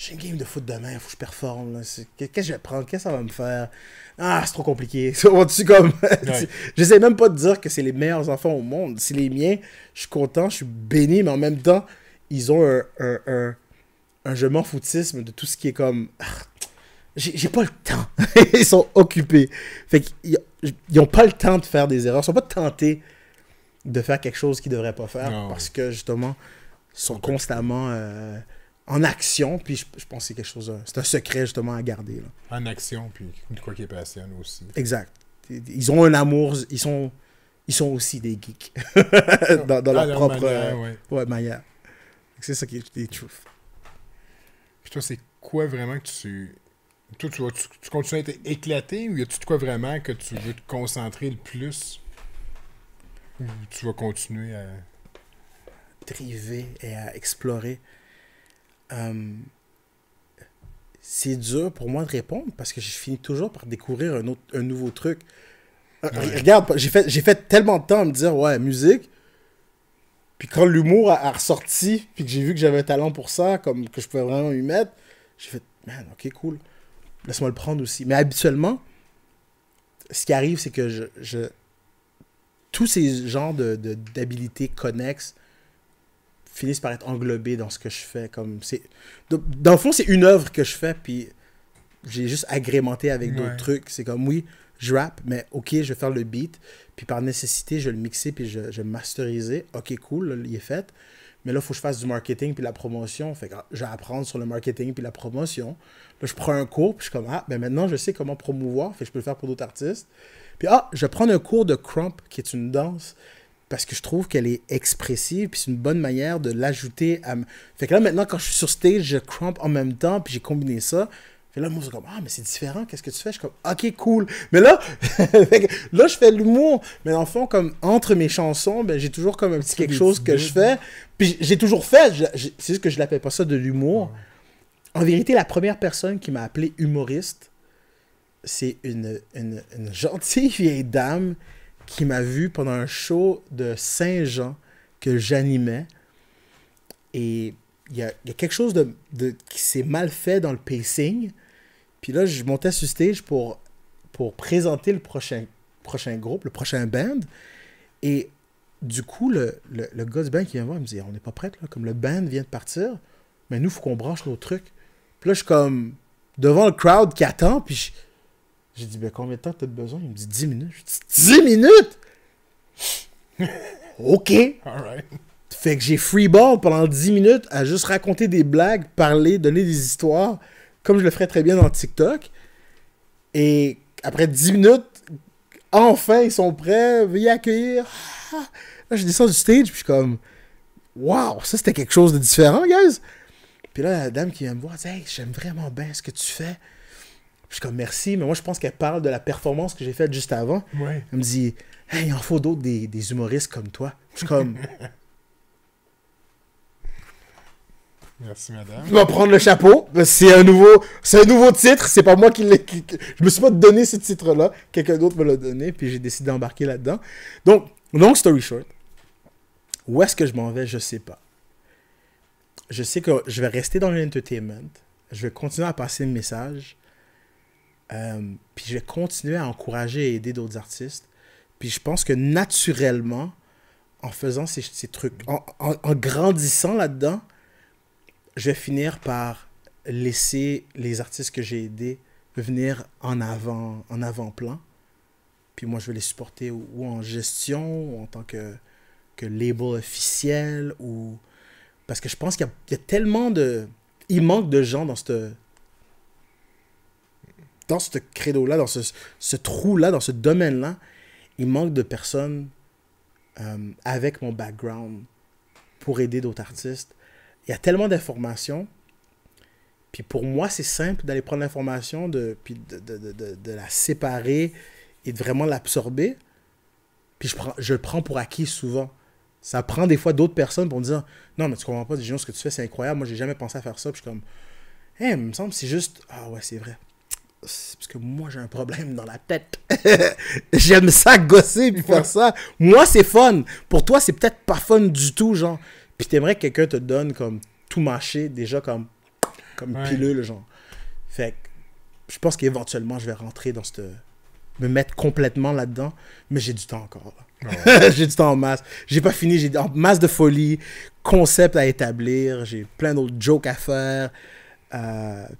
Speaker 2: j'ai une game de foot demain, il faut que je performe. Qu'est-ce que je vais prendre Qu'est-ce que ça va me faire Ah, c'est trop compliqué. tu comme. J'essaie même pas de dire que c'est les meilleurs enfants au monde. C'est les miens. Je suis content, je suis béni, mais en même temps, ils ont un, un, je m'en foutisme de tout ce qui est comme. Ah, j'ai pas le temps. ils sont occupés. Fait qu'ils ils ont pas le temps de faire des erreurs. Ils sont pas tentés de faire quelque chose qu'ils devraient pas faire parce que justement, ils sont constamment. Euh, en action. Puis je, pense que c'est quelque chose. C'est un secret justement à garder.
Speaker 1: En action, puis de quoi qui passionne aussi. Exact. Ils
Speaker 2: ont un amour. Ils sont, ils sont aussi des geeks. dans, ah, leur, propre manière. ouais. Euh, Maya C'est ça qui est, qui truth.
Speaker 1: Puis toi, c'est quoi vraiment que tu. Toi, tu, tu, continues à être éclaté ou y a-tu de quoi vraiment que tu veux te concentrer le plus Ou tu vas continuer à.
Speaker 2: Driver et à explorer euh, c'est dur pour moi de répondre parce que je finis toujours par découvrir un, autre, un nouveau truc. Euh, regarde, j'ai fait, j'ai fait tellement de temps à me dire, ouais, musique. Puis quand l'humour a, ressorti, puis que j'ai vu que j'avais un talent pour ça, comme que je pouvais vraiment y mettre, j'ai fait, man, ok, cool. Laisse-moi le prendre aussi. Mais habituellement, ce qui arrive, c'est que je, je, tous ces genres de, d'habilités connexes finissent par être englobés dans ce que je fais. Comme c'est, dans le fond, c'est une œuvre que je fais, puis j'ai juste agrémenté avec d'autres trucs. C'est comme, oui, je rappe, mais ok, je vais faire le beat, puis par nécessité, je vais le mixer, puis je, je vais masteriser. Ok, cool, il est fait. Mais là, il faut que je fasse du marketing puis la promotion. Fait que ah, je vais apprendre sur le marketing puis la promotion. Là, je prends un cours, puis je suis comme, ah, ben maintenant, je sais comment promouvoir. Fait je peux le faire pour d'autres artistes. Puis, ah, je prends un cours de crump, qui est une danse parce que je trouve qu'elle est expressive, puis c'est une bonne manière de l'ajouter à... Fait que là, maintenant, quand je suis sur stage, je crampe en même temps, puis j'ai combiné ça. Fait là, moi, c'est comme, ah, mais c'est différent, qu'est-ce que tu fais? Je suis comme, ok, cool. Mais là, là, je fais l'humour. Mais en fond, comme, entre mes chansons, ben, j'ai toujours comme un petit quelque chose que je fais. Puis j'ai toujours fait, c'est juste que je l'appelle pas ça de l'humour. En vérité, la première personne qui m'a appelé humoriste, c'est une, une, une gentille vieille dame qui m'a vu pendant un show de Saint-Jean que j'animais. Et il y a, quelque chose de, qui s'est mal fait dans le pacing. Puis là, je montais sur stage pour, pour présenter le prochain, prochain groupe, le prochain band. Et du coup, le, le, gars du band qui vient voir, il me dit On n'est pas prêt, là. Comme le band vient de partir, mais nous, faut qu'on branche nos trucs. Puis là, je suis comme devant le crowd qui attend, puis je j'ai dit, ben combien de temps t'as besoin? Il me dit 10 minutes. Je dit « 10 minutes? OK. Alright. Fait que j'ai free pendant 10 minutes à juste raconter des blagues, parler, donner des histoires, comme je le ferais très bien dans TikTok. Et après 10 minutes, enfin, ils sont prêts, veuillez accueillir. Ah! Là, je descends du stage, puis je suis comme, waouh, ça c'était quelque chose de différent, guys. Puis là, la dame qui vient me voir dit, hey, j'aime vraiment bien ce que tu fais. Je suis comme merci, mais moi je pense qu'elle parle de la performance que j'ai faite juste avant. Elle me dit Hey, il en faut d'autres des, humoristes comme toi. Je suis comme
Speaker 1: Merci, madame. Tu vas prendre le
Speaker 2: chapeau. C'est un nouveau, c'est un nouveau titre. C'est pas moi qui l'ai. Je Je me suis pas donné ce titre-là. Quelqu'un d'autre me l'a donné, puis j'ai décidé d'embarquer là-dedans. Donc, long story short, où est-ce que je m'en vais, je sais pas. Je sais que je vais rester dans l'entertainment. Je vais continuer à passer le message. Euh, puis je vais continuer à encourager et aider d'autres artistes. Puis je pense que naturellement, en faisant ces, ces trucs, en, grandissant là-dedans, je vais finir par laisser les artistes que j'ai aidés venir en avant, en avant-plan. Puis moi, je vais les supporter ou, en gestion, ou en tant que, que label officiel, ou... Parce que je pense qu'il y, y, a tellement de... Il manque de gens dans cette, dans ce credo-là, dans ce, trou-là, dans ce domaine-là, il manque de personnes euh, avec mon background pour aider d'autres artistes. Il y a tellement d'informations. Puis pour moi, c'est simple d'aller prendre l'information, de, puis de, de, de, de, la séparer et de vraiment l'absorber. Puis je, prends, je le prends pour acquis souvent. Ça prend des fois d'autres personnes pour me dire Non, mais tu comprends pas, Dijon, ce que tu fais, c'est incroyable. Moi, j'ai jamais pensé à faire ça. Puis je suis comme eh il me semble, c'est juste Ah ouais, c'est vrai c'est parce que moi j'ai un problème dans la tête. J'aime ça gosser puis faire ça. Moi c'est fun. Pour toi c'est peut-être pas fun du tout genre. Puis t'aimerais que quelqu'un te donne comme tout marché déjà comme comme pilule genre. Fait je pense qu'éventuellement je vais rentrer dans cette me mettre complètement là-dedans, mais j'ai du temps encore. Ah j'ai du temps en masse. J'ai pas fini, j'ai en masse de folie, concept à établir, j'ai plein d'autres jokes à faire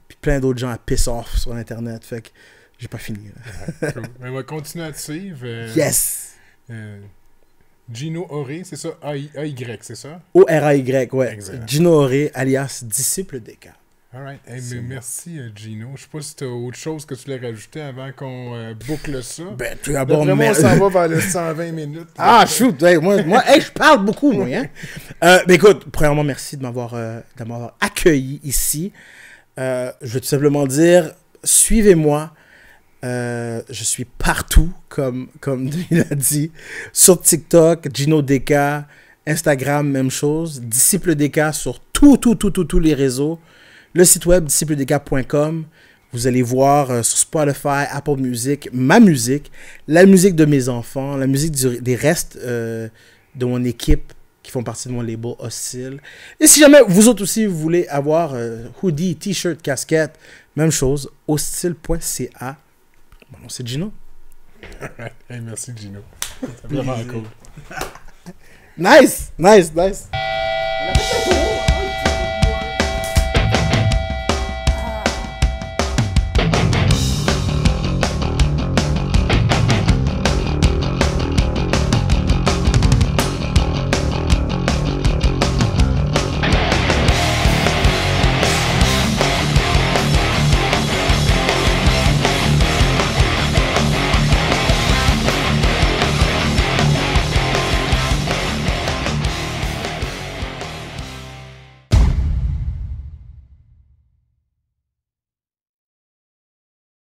Speaker 2: puis plein d'autres gens à piss off sur Internet. Fait que j'ai pas fini. Mais ben,
Speaker 1: on va continuer à suivre. Euh, yes! Euh, Gino Ori c'est ça? A-Y, c'est ça?
Speaker 2: O-R-A-Y, ouais. Gino Ori alias disciple des cas.
Speaker 1: Alright. Hey, merci, euh, Gino. Je sais pas si t'as autre chose que tu voulais rajouter avant qu'on boucle ça. Ben, tout d'abord, mais... on s'en va vers les 120 minutes. Ah, shoot!
Speaker 2: moi, moi je parle beaucoup, moi. Hein? euh, ben, écoute, premièrement, merci de m'avoir accueilli ici. Euh, je veux tout simplement dire, suivez-moi. Euh, je suis partout, comme, comme il a dit. Sur TikTok, Gino Deca, Instagram, même chose. Disciple sur tout, tout, tout, tous les réseaux. Le site web, discipledeka.com Vous allez voir euh, sur Spotify, Apple Music, ma musique, la musique de mes enfants, la musique des restes de mon équipe font partie de mon label Hostile. Et si jamais vous autres aussi vous voulez avoir euh, hoodie, t-shirt, casquette, même chose, hostile.ca. Bon, c'est Gino.
Speaker 1: Et merci Gino.
Speaker 2: nice, nice, nice.